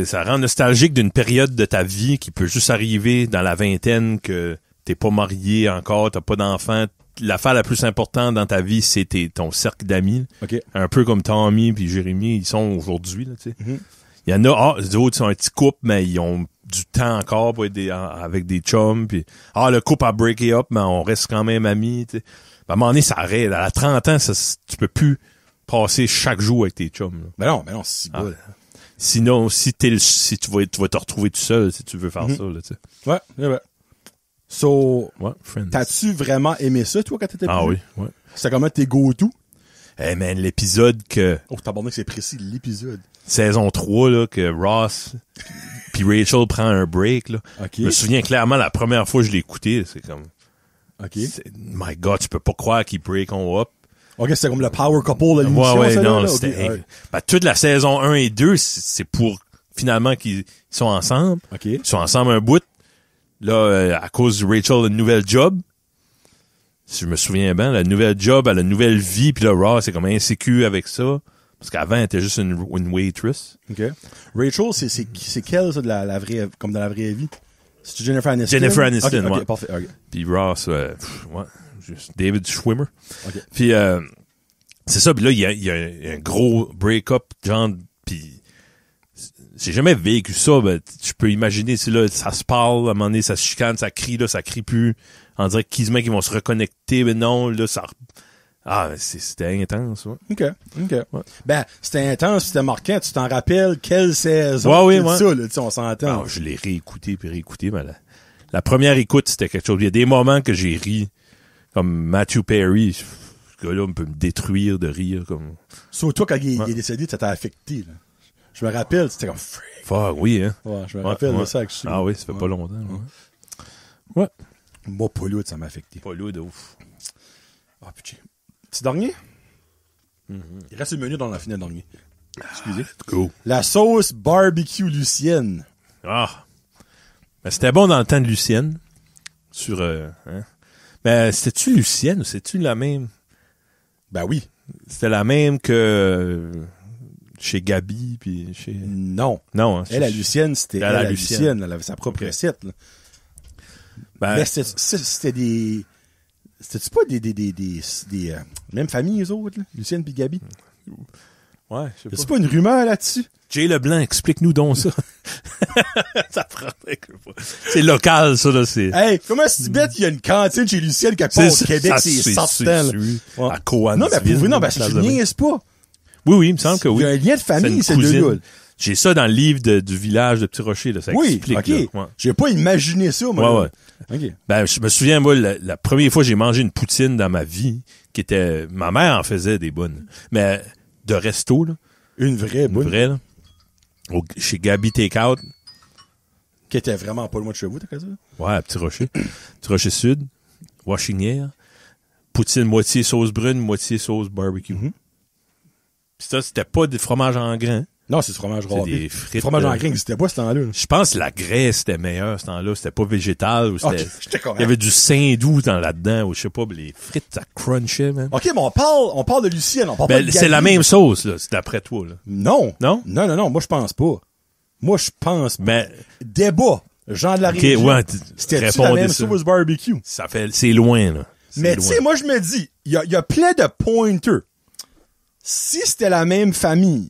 ça rend nostalgique d'une période de ta vie qui peut juste arriver dans la vingtaine que t'es pas marié encore, t'as pas d'enfant. L'affaire la plus importante dans ta vie, c'était ton cercle d'amis. Un peu comme Tommy puis Jérémy, ils sont aujourd'hui. Mhm. Il y en a, ah, les sont un petit couple, mais ils ont du temps encore pour être avec des chums. Puis, ah, le couple a breaké up, mais on reste quand même amis. sais à un moment donné, ça arrête. À 30 ans, tu peux plus passer chaque jour avec tes chums. Mais ben non, mais ben non, c'est ah. Sinon, si, t'es le, si tu, vas, tu vas te retrouver tout seul si tu veux faire mm-hmm. ça. tu sais. ouais, ouais, ouais. So, t'as-tu vraiment aimé ça, toi, quand t'étais Ah oui, ouais. C'était comment tes go-to? Eh, mais l'épisode que... Oh, abandonné que c'est précis, l'épisode. Saison 3, là, que Ross puis Rachel prend un break, là. Je me souviens clairement, la première fois que je l'ai écouté, c'est comme... OK. My God, tu peux pas croire qu'ils break on up. OK, c'était comme le power couple de l'émission. Ouais, ouais, non, c'était... Ben, toute la saison 1 et 2, c'est pour finalement qu'ils sont ensemble. OK. Ils sont ensemble un bout. Là, euh, à cause de Rachel, une nouvelle job. Si je me souviens bien, la nouvelle job, elle a nouvelle vie, puis le Raw, c'est comme insécu avec ça. Parce qu'avant, elle était juste une, waitress. OK. Rachel, c'est, c'est, c'est quelle, ça, de la vraie, comme dans la vraie vie? C'est Jennifer Aniston. Jennifer Aniston, okay, parfait. Puis Ross, euh, juste David Schwimmer. Puis euh, c'est ça. Puis là, il y a, y a, un gros break-up, genre. Puis j'ai jamais vécu ça. Mais ben, tu peux imaginer, si là, ça se parle, à un moment donné, ça se chicane, ça crie, là, ça crie plus. On dirait qu'ils qu'ils vont se reconnecter, mais non, là, ça ah, c'était intense, ouais. OK, OK. Ben, c'était intense, c'était marquant. Tu t'en rappelles quelle saison? Ouais, oui, ouais. ça, là, on s'entend. Ben, je l'ai réécouté puis réécouté, mais la, première écoute, c'était quelque chose. Il y a des moments que j'ai ri, comme Matthew Perry. Ce gars-là peut me détruire de rire. comme. Surtout quand il, est décédé, ça t'a affecté, là. Je me rappelle, c'était comme... Fuck, oui, hein? je me rappelle de ça. Que je... Ah oui, ça fait pas longtemps. Ouais. Moi, Pauloud, ça m'a affecté. de ouf. Ah, putain. C'est dernier? Mhm. Il reste le menu dans la finale dernier. Excusez. Ah, la sauce barbecue lucienne. Ah. Ben, c'était bon dans le temps de Lucienne. Sur. Euh, hein. ben, c'était-tu Lucienne ou cest tu la même? Ben oui. C'était la même que euh, chez Gabi puis non non hein, elle Lucienne c'était elle, Lucienne. elle avait sa propre recette ben, mais c'était des c'était-tu pas des, des, des, des, euh, mêmes familles, eux autres, là? Lucienne et Gabi? Ouais, je sais pas. C'est pas une rumeur là-dessus? Jay Leblanc, explique-nous donc ça. ça prend C'est local, ça, là. C'est... Hey, comment tu bête qu'il y a une cantine chez Lucienne qui part au Québec, c'est certain. Ouais. À Coansville. Non, mais c'est non, ben, nest c'est pas. Oui, oui, il me semble que oui. Il y a un lien de famille, c'est deux gars. J'ai ça dans le livre du village de Petit Rocher, ça oui, explique. J'ai pas imaginé ça, moi. Ben, je me souviens, moi, la, première fois que j'ai mangé une poutine dans ma vie, qui était. Ma mère en faisait des bonnes. Mais de resto, là. Une vraie une vraie, chez Gabi Takeout. Qui était vraiment pas loin de chez vous, t'as ça? Ouais, à Petit Rocher. Petit Rocher Sud, Washington. Poutine moitié sauce brune, moitié sauce barbecue. Mm-hmm. Ça, c'était pas du fromage en grains. Non, c'est du fromage rare. des frites. Le fromage en grain euh, c'était pas ce temps-là. Je pense que la graisse était meilleure ce temps-là. C'était pas végétal. Ou ah, c'était... Il y avait du saindoux dans là-dedans. Ou je sais pas, les frites, ça crunchait, man. OK, mais on parle, on parle de Lucienne. On parle ben, pas de c'est la même sauce, là. C'est après toi, là. Non. Non? Non, non, non. Moi, je pense pas. Moi, je pense. Mais. Ben, débat. Jean de la okay, ouais, C'était la même sauce barbecue. Ça fait, c'est loin, là. Mais tu sais, moi, je me dis, il y a, y a plein de pointeurs. Si c'était la même famille,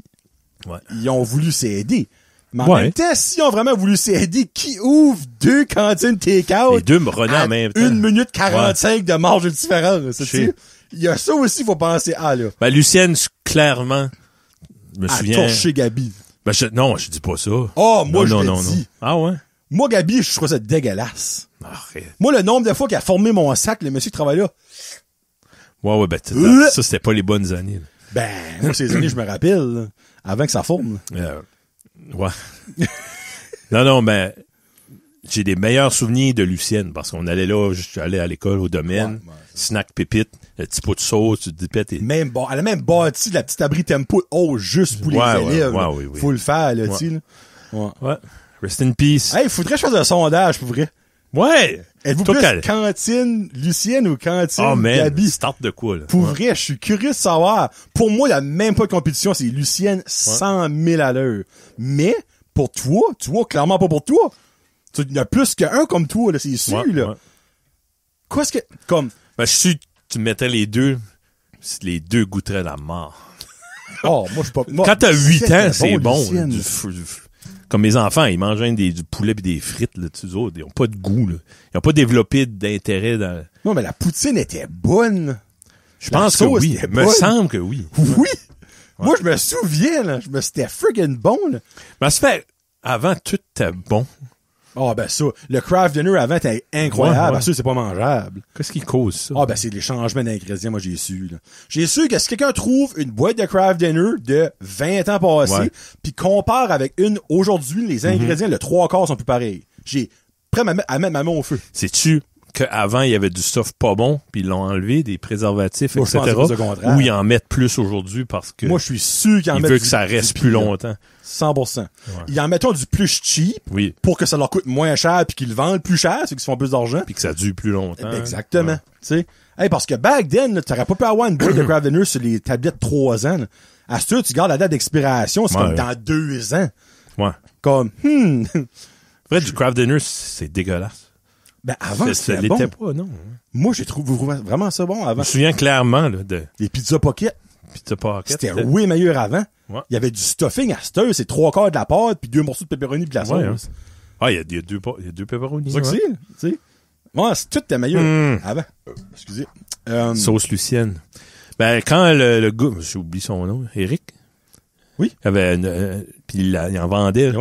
ils ont voulu s'aider. Mais en même temps, s'ils ont vraiment voulu s'aider, qui ouvre deux cantines take-out? Les deux me à en même temps. Une minute 45 de marge différente? Il y a ça aussi, il faut penser à, là. Ben, Lucienne, clairement, je me souviens. Gabi. Ben, non, je dis pas ça. Oh, moi, je non, Ah ouais? Moi, Gabi, je trouve ça dégueulasse. Moi, le nombre de fois qu'il a formé mon sac, le monsieur qui travaille là. Ouais, ouais, ben, euh! ça, c'était pas les bonnes années. Ben, moi, ces années, je me rappelle avant que ça fonde. Euh, ouais. non, non, mais j'ai des meilleurs souvenirs de Lucienne parce qu'on allait là, j'allais à l'école au domaine, snack pépite, petit pot de sauce, tu te dis Même bon, elle a même bâti la petite abri tempo haut oh, juste pour les élèves. Faut le faire, là, tu Ouais. Rest in peace. Hey, faudrait que je fasse un sondage pour vrai. Ouais! Euh, êtes-vous plus cantine Lucienne ou cantine oh, man, Gabi? Start de quoi, là? Pour vrai, je suis curieux de savoir. Pour moi, il n'y a même pas de compétition. C'est Lucienne 100 000 à l'heure. Mais, pour toi, tu vois, clairement pas pour toi. Il y a plus qu'un comme toi, là, c'est sûr, là. Quoi est ce que... Comme... Ben, je suis... Tu mettais les deux... Les deux goûteraient la mort. oh, moi, je suis pas... Quand t'as 8 ans, c'est bon. du, comme mes enfants, ils mangent des, du poulet et des frites, là, tu Ils n'ont pas de goût, Ils n'ont pas développé d'intérêt dans. Non, mais la poutine était bonne. Je pense que oui. Me semble que oui. Oui! Moi, je me souviens, Je c'était friggin' bon, Mais fait, avant, tout était bon. Ah, ben ça. Le craft dinner avant était incroyable. Ah c'est pas mangeable. Qu'est-ce qui cause ça? Ah, ben c'est les changements d'ingrédients, moi j'ai su. J'ai su que si quelqu'un trouve une boîte de craft dinner de 20 ans passés, pis puis compare avec une aujourd'hui, les mhm. ingrédients, le trois quarts sont plus pareils. J'ai prêt à mettre ma main au feu. Sais-tu qu'avant, il y avait du stuff pas bon, puis ils l'ont enlevé, des préservatifs, Moi, etc. Ou ils en mettent plus aujourd'hui parce que Moi, je suis sûr qu'ils en ils veulent que ça reste plus longtemps. 100%. Ils en mettent du plus cheap pour que ça leur coûte moins cher puis qu'ils le vendent plus cher, c'est qu'ils font plus d'argent. Puis que ça dure plus longtemps. Eh ben, exactement. parce que back then, tu n'aurais pas pu avoir une boîte de Dinner sur les tablettes 3 ans. À ce tu gardes la date d'expiration, c'est comme dans 2 ans. Ouais. Comme, hmm. Vrai, du craft dinner, c'est dégueulasse. Ben, avant, c'était bon. pas, non. Moi, j'ai trouvé vraiment ça bon avant. Je me souviens clairement, de... Les pizzas pocket. C'était oui meilleur avant. Il y avait du stuffing à steu, c'est trois quarts de la pâte, puis deux morceaux de pepperoni, de la hein. Ah, il y, a, deux, il y pepperoni. C'est ça c'est, c'est tout était meilleur hmm. avant. Euh, excusez. Euh, sauce lucienne. Ben, quand le, le gars, j'ai oublié son nom, Eric. Oui. Il avait euh, puis il, en vendait.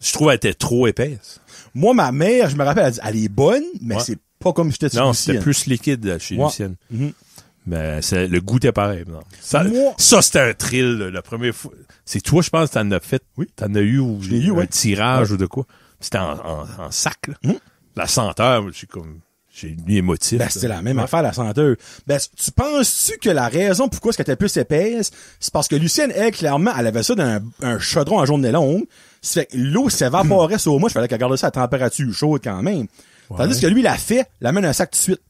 Je trouve qu'elle était trop épaisse. Moi, ma mère, je me rappelle, elle, dit, elle est bonne, mais c'est pas comme j'étais dit. Non, c'était plus liquide chez Lucienne. Mm-hmm. Ben, c'est, le goût était pareil. Ça, c'était un thrill, la première fois. C'est toi, je pense, t'en as fait. Oui. T'en as eu ou eu un tirage ou de quoi. C'était en, sac, là. Hum. La senteur, j'ai comme, j'ai lui émotif. Ben, c'était la même affaire, la senteur. Ben, tu penses-tu que la raison pourquoi ce qu'elle était plus épaisse, c'est parce que Lucienne, elle, clairement, elle avait ça dans un, chaudron à journée longue. Ça que l'eau s'évaporait sur moi, je fallait qu'elle garde ça à température chaude quand même. Tandis que lui, il a fait, l'amène un sac tout de suite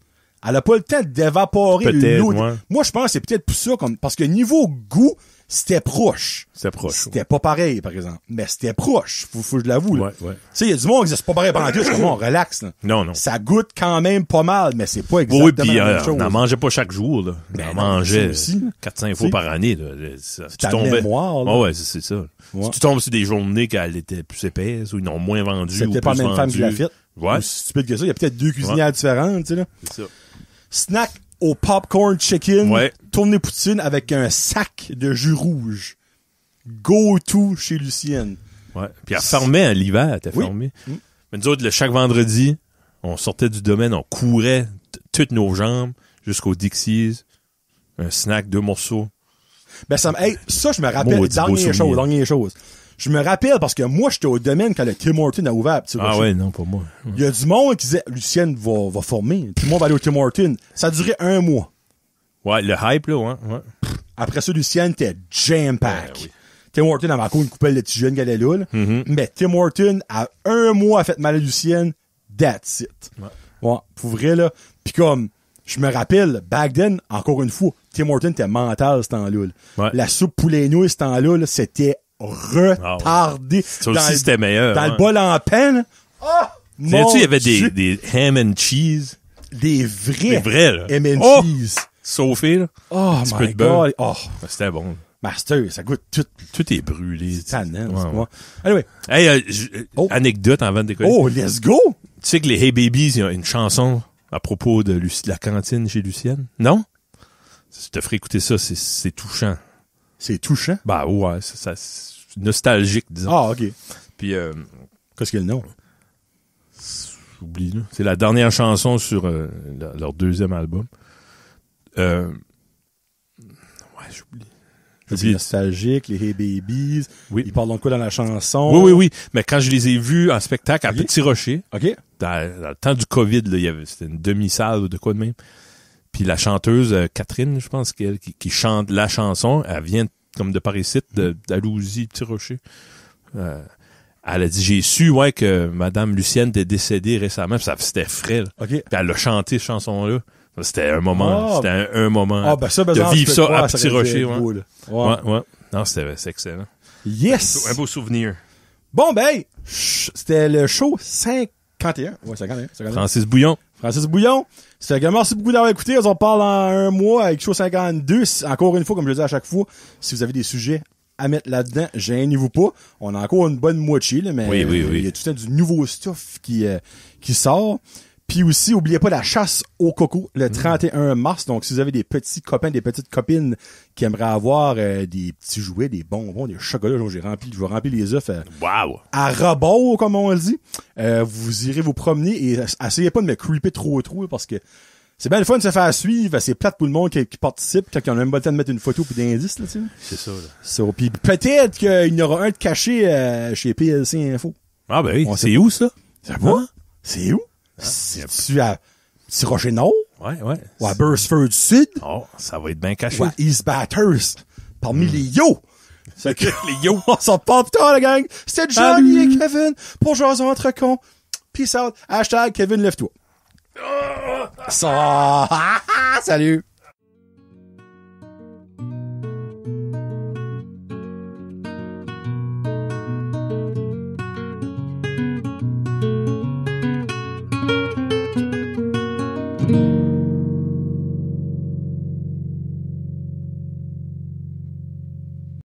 elle a pas le temps d'évaporer l'eau. Ouais. Moi, je pense que c'est peut-être pour ça, parce que niveau goût, c'était proche. C'était proche. C'était pas pareil, par exemple. Mais c'était proche. Faut, que je l'avoue, Tu sais, il y a du monde qui dit, c'est pas pareil pendant deux, on relaxe. Non, non. Ça goûte quand même pas mal, mais c'est pas exactement oui, la même euh, chose. On n'en mangeait pas chaque jour, là. Ben on mangeait 4-5 fois par année, euh, tu tombais. Mémoire, ah ouais, c'est ça. Si tu tombes sur des journées qu'elle était plus épaisse, ou ils n'ont moins vendu, ou plus pas la même femme que l'a fait. Ouais. stupide que ça. Il y a peut-être deux cuisinières différentes, tu sais, là. C'est ça snack au popcorn chicken, ouais. poutine avec un sac de jus rouge. Go to chez Lucienne. Ouais. Puis elle fermait en l'hiver, elle était fermée. Mm. Mais nous autres, le, chaque vendredi, on sortait du domaine, on courait toutes nos jambes jusqu'au Dixies, un snack, deux morceaux. Ben ça, ça je me rappelle, dernière chose, dernière chose. Je me rappelle parce que moi, j'étais au domaine quand le Tim Horton a ouvert. Ah ouais, non, pas moi. Il y a du monde qui disait, Lucien va, va former. Tout le monde va aller au Tim Horton. Ça a duré un mois. Ouais, le hype, là, ouais. après ça, Lucien était jam-pack. Ben Tim Horton avait encore une coupelle de petits jeunes qui là. Mm-hmm. Mais Tim Horton, à un mois, a fait mal à Lucien. That's it. Ouais. pour vrai, là. Puis comme, je me rappelle, back then, encore une fois, Tim Horton était mental ce temps-là. La soupe poulet nouille ce temps-là, c'était retardé. Ça dans le, meilleur, Dans le hein. bol en peine. Ah! Mais oh, tu il y avait des, ham and cheese. Des vrais. Des vrais, Ham and oh! cheese. Sauvé, là. Oh, my God. Oh. Ben, c'était bon. Master, ça goûte tout. Tout est brûlé. C'est Anyway. Hey, euh, euh, oh. anecdote avant de décoller. Oh, let's go! Tu sais que les Hey Babies, il y a une chanson à propos de, Lucie, de la cantine chez Lucienne. Non? Si je te ferais écouter ça, c'est touchant. C'est touchant? Bah ouais, ça, ça nostalgique, disons. Ah, OK. Puis. Euh, Qu'est-ce qu'il y a le nom? J'oublie, C'est la dernière chanson sur euh, leur deuxième album. Euh, ouais, j'oublie. Nostalgique, les Hey Babies. Ils parlent de quoi dans la chanson? Oui, oui, oui. Mais quand je les ai vus en spectacle à Petit Rocher, OK. Dans, le temps du COVID, c'était une demi-salle ou de quoi de même. Puis la chanteuse Catherine, je pense qu'elle qui, qui, chante la chanson, elle vient comme de parisite ici, d'Alousie, Petit Rocher. Euh, elle a dit, j'ai su, ouais, que Madame Lucienne était décédée récemment. c'était frais, elle a chanté cette chanson-là. C'était un moment, ah. c'était un, moment ah, ben ben de vivre ça à Petit Rocher. Ouais. c'était excellent. Yes! Un beau, souvenir. Bon, ben, c'était le show 51. Ouais, 51. Francis Bouillon. Francis Bouillon. C'est merci beaucoup d'avoir écouté. On parle en un mois avec Show 52. Encore une fois, comme je le dis à chaque fois, si vous avez des sujets à mettre là-dedans, gênez-vous pas. On a encore une bonne moitié, là, mais il y a tout le du nouveau stuff qui, euh, qui sort. Puis aussi, oubliez pas la chasse au coco le 31 mm. mars. Donc, si vous avez des petits copains, des petites copines qui aimeraient avoir euh, des petits jouets, des bonbons, des chocolats, j'ai rempli, je vais remplir les œufs. Euh, à rebord, comme on le dit. Euh, vous irez vous promener et essayez pas de me creeper trop trop parce que c'est bien le fun de se faire suivre, c'est plate pour le monde qui, participe, quand ils ont même pas le temps de mettre une photo puis d'indices. là, C'est ça, là. peut-être qu'il y en aura un de caché chez PLC Info. Ah ben oui, hein? c'est où ça? C'est va? C'est où? Hein? C'est-tu à petit Roger Nord? Ouais, ouais. Ou à Burstford du Sud? Oh, ça va être bien caché. Ou à East Batters Parmi les yo! C'est que les yo, on s'en parle temps la gang! C'était Johnny et Kevin pour jouer entre cons. Peace out. Hashtag Kevin, lève-toi. Ah! Salut!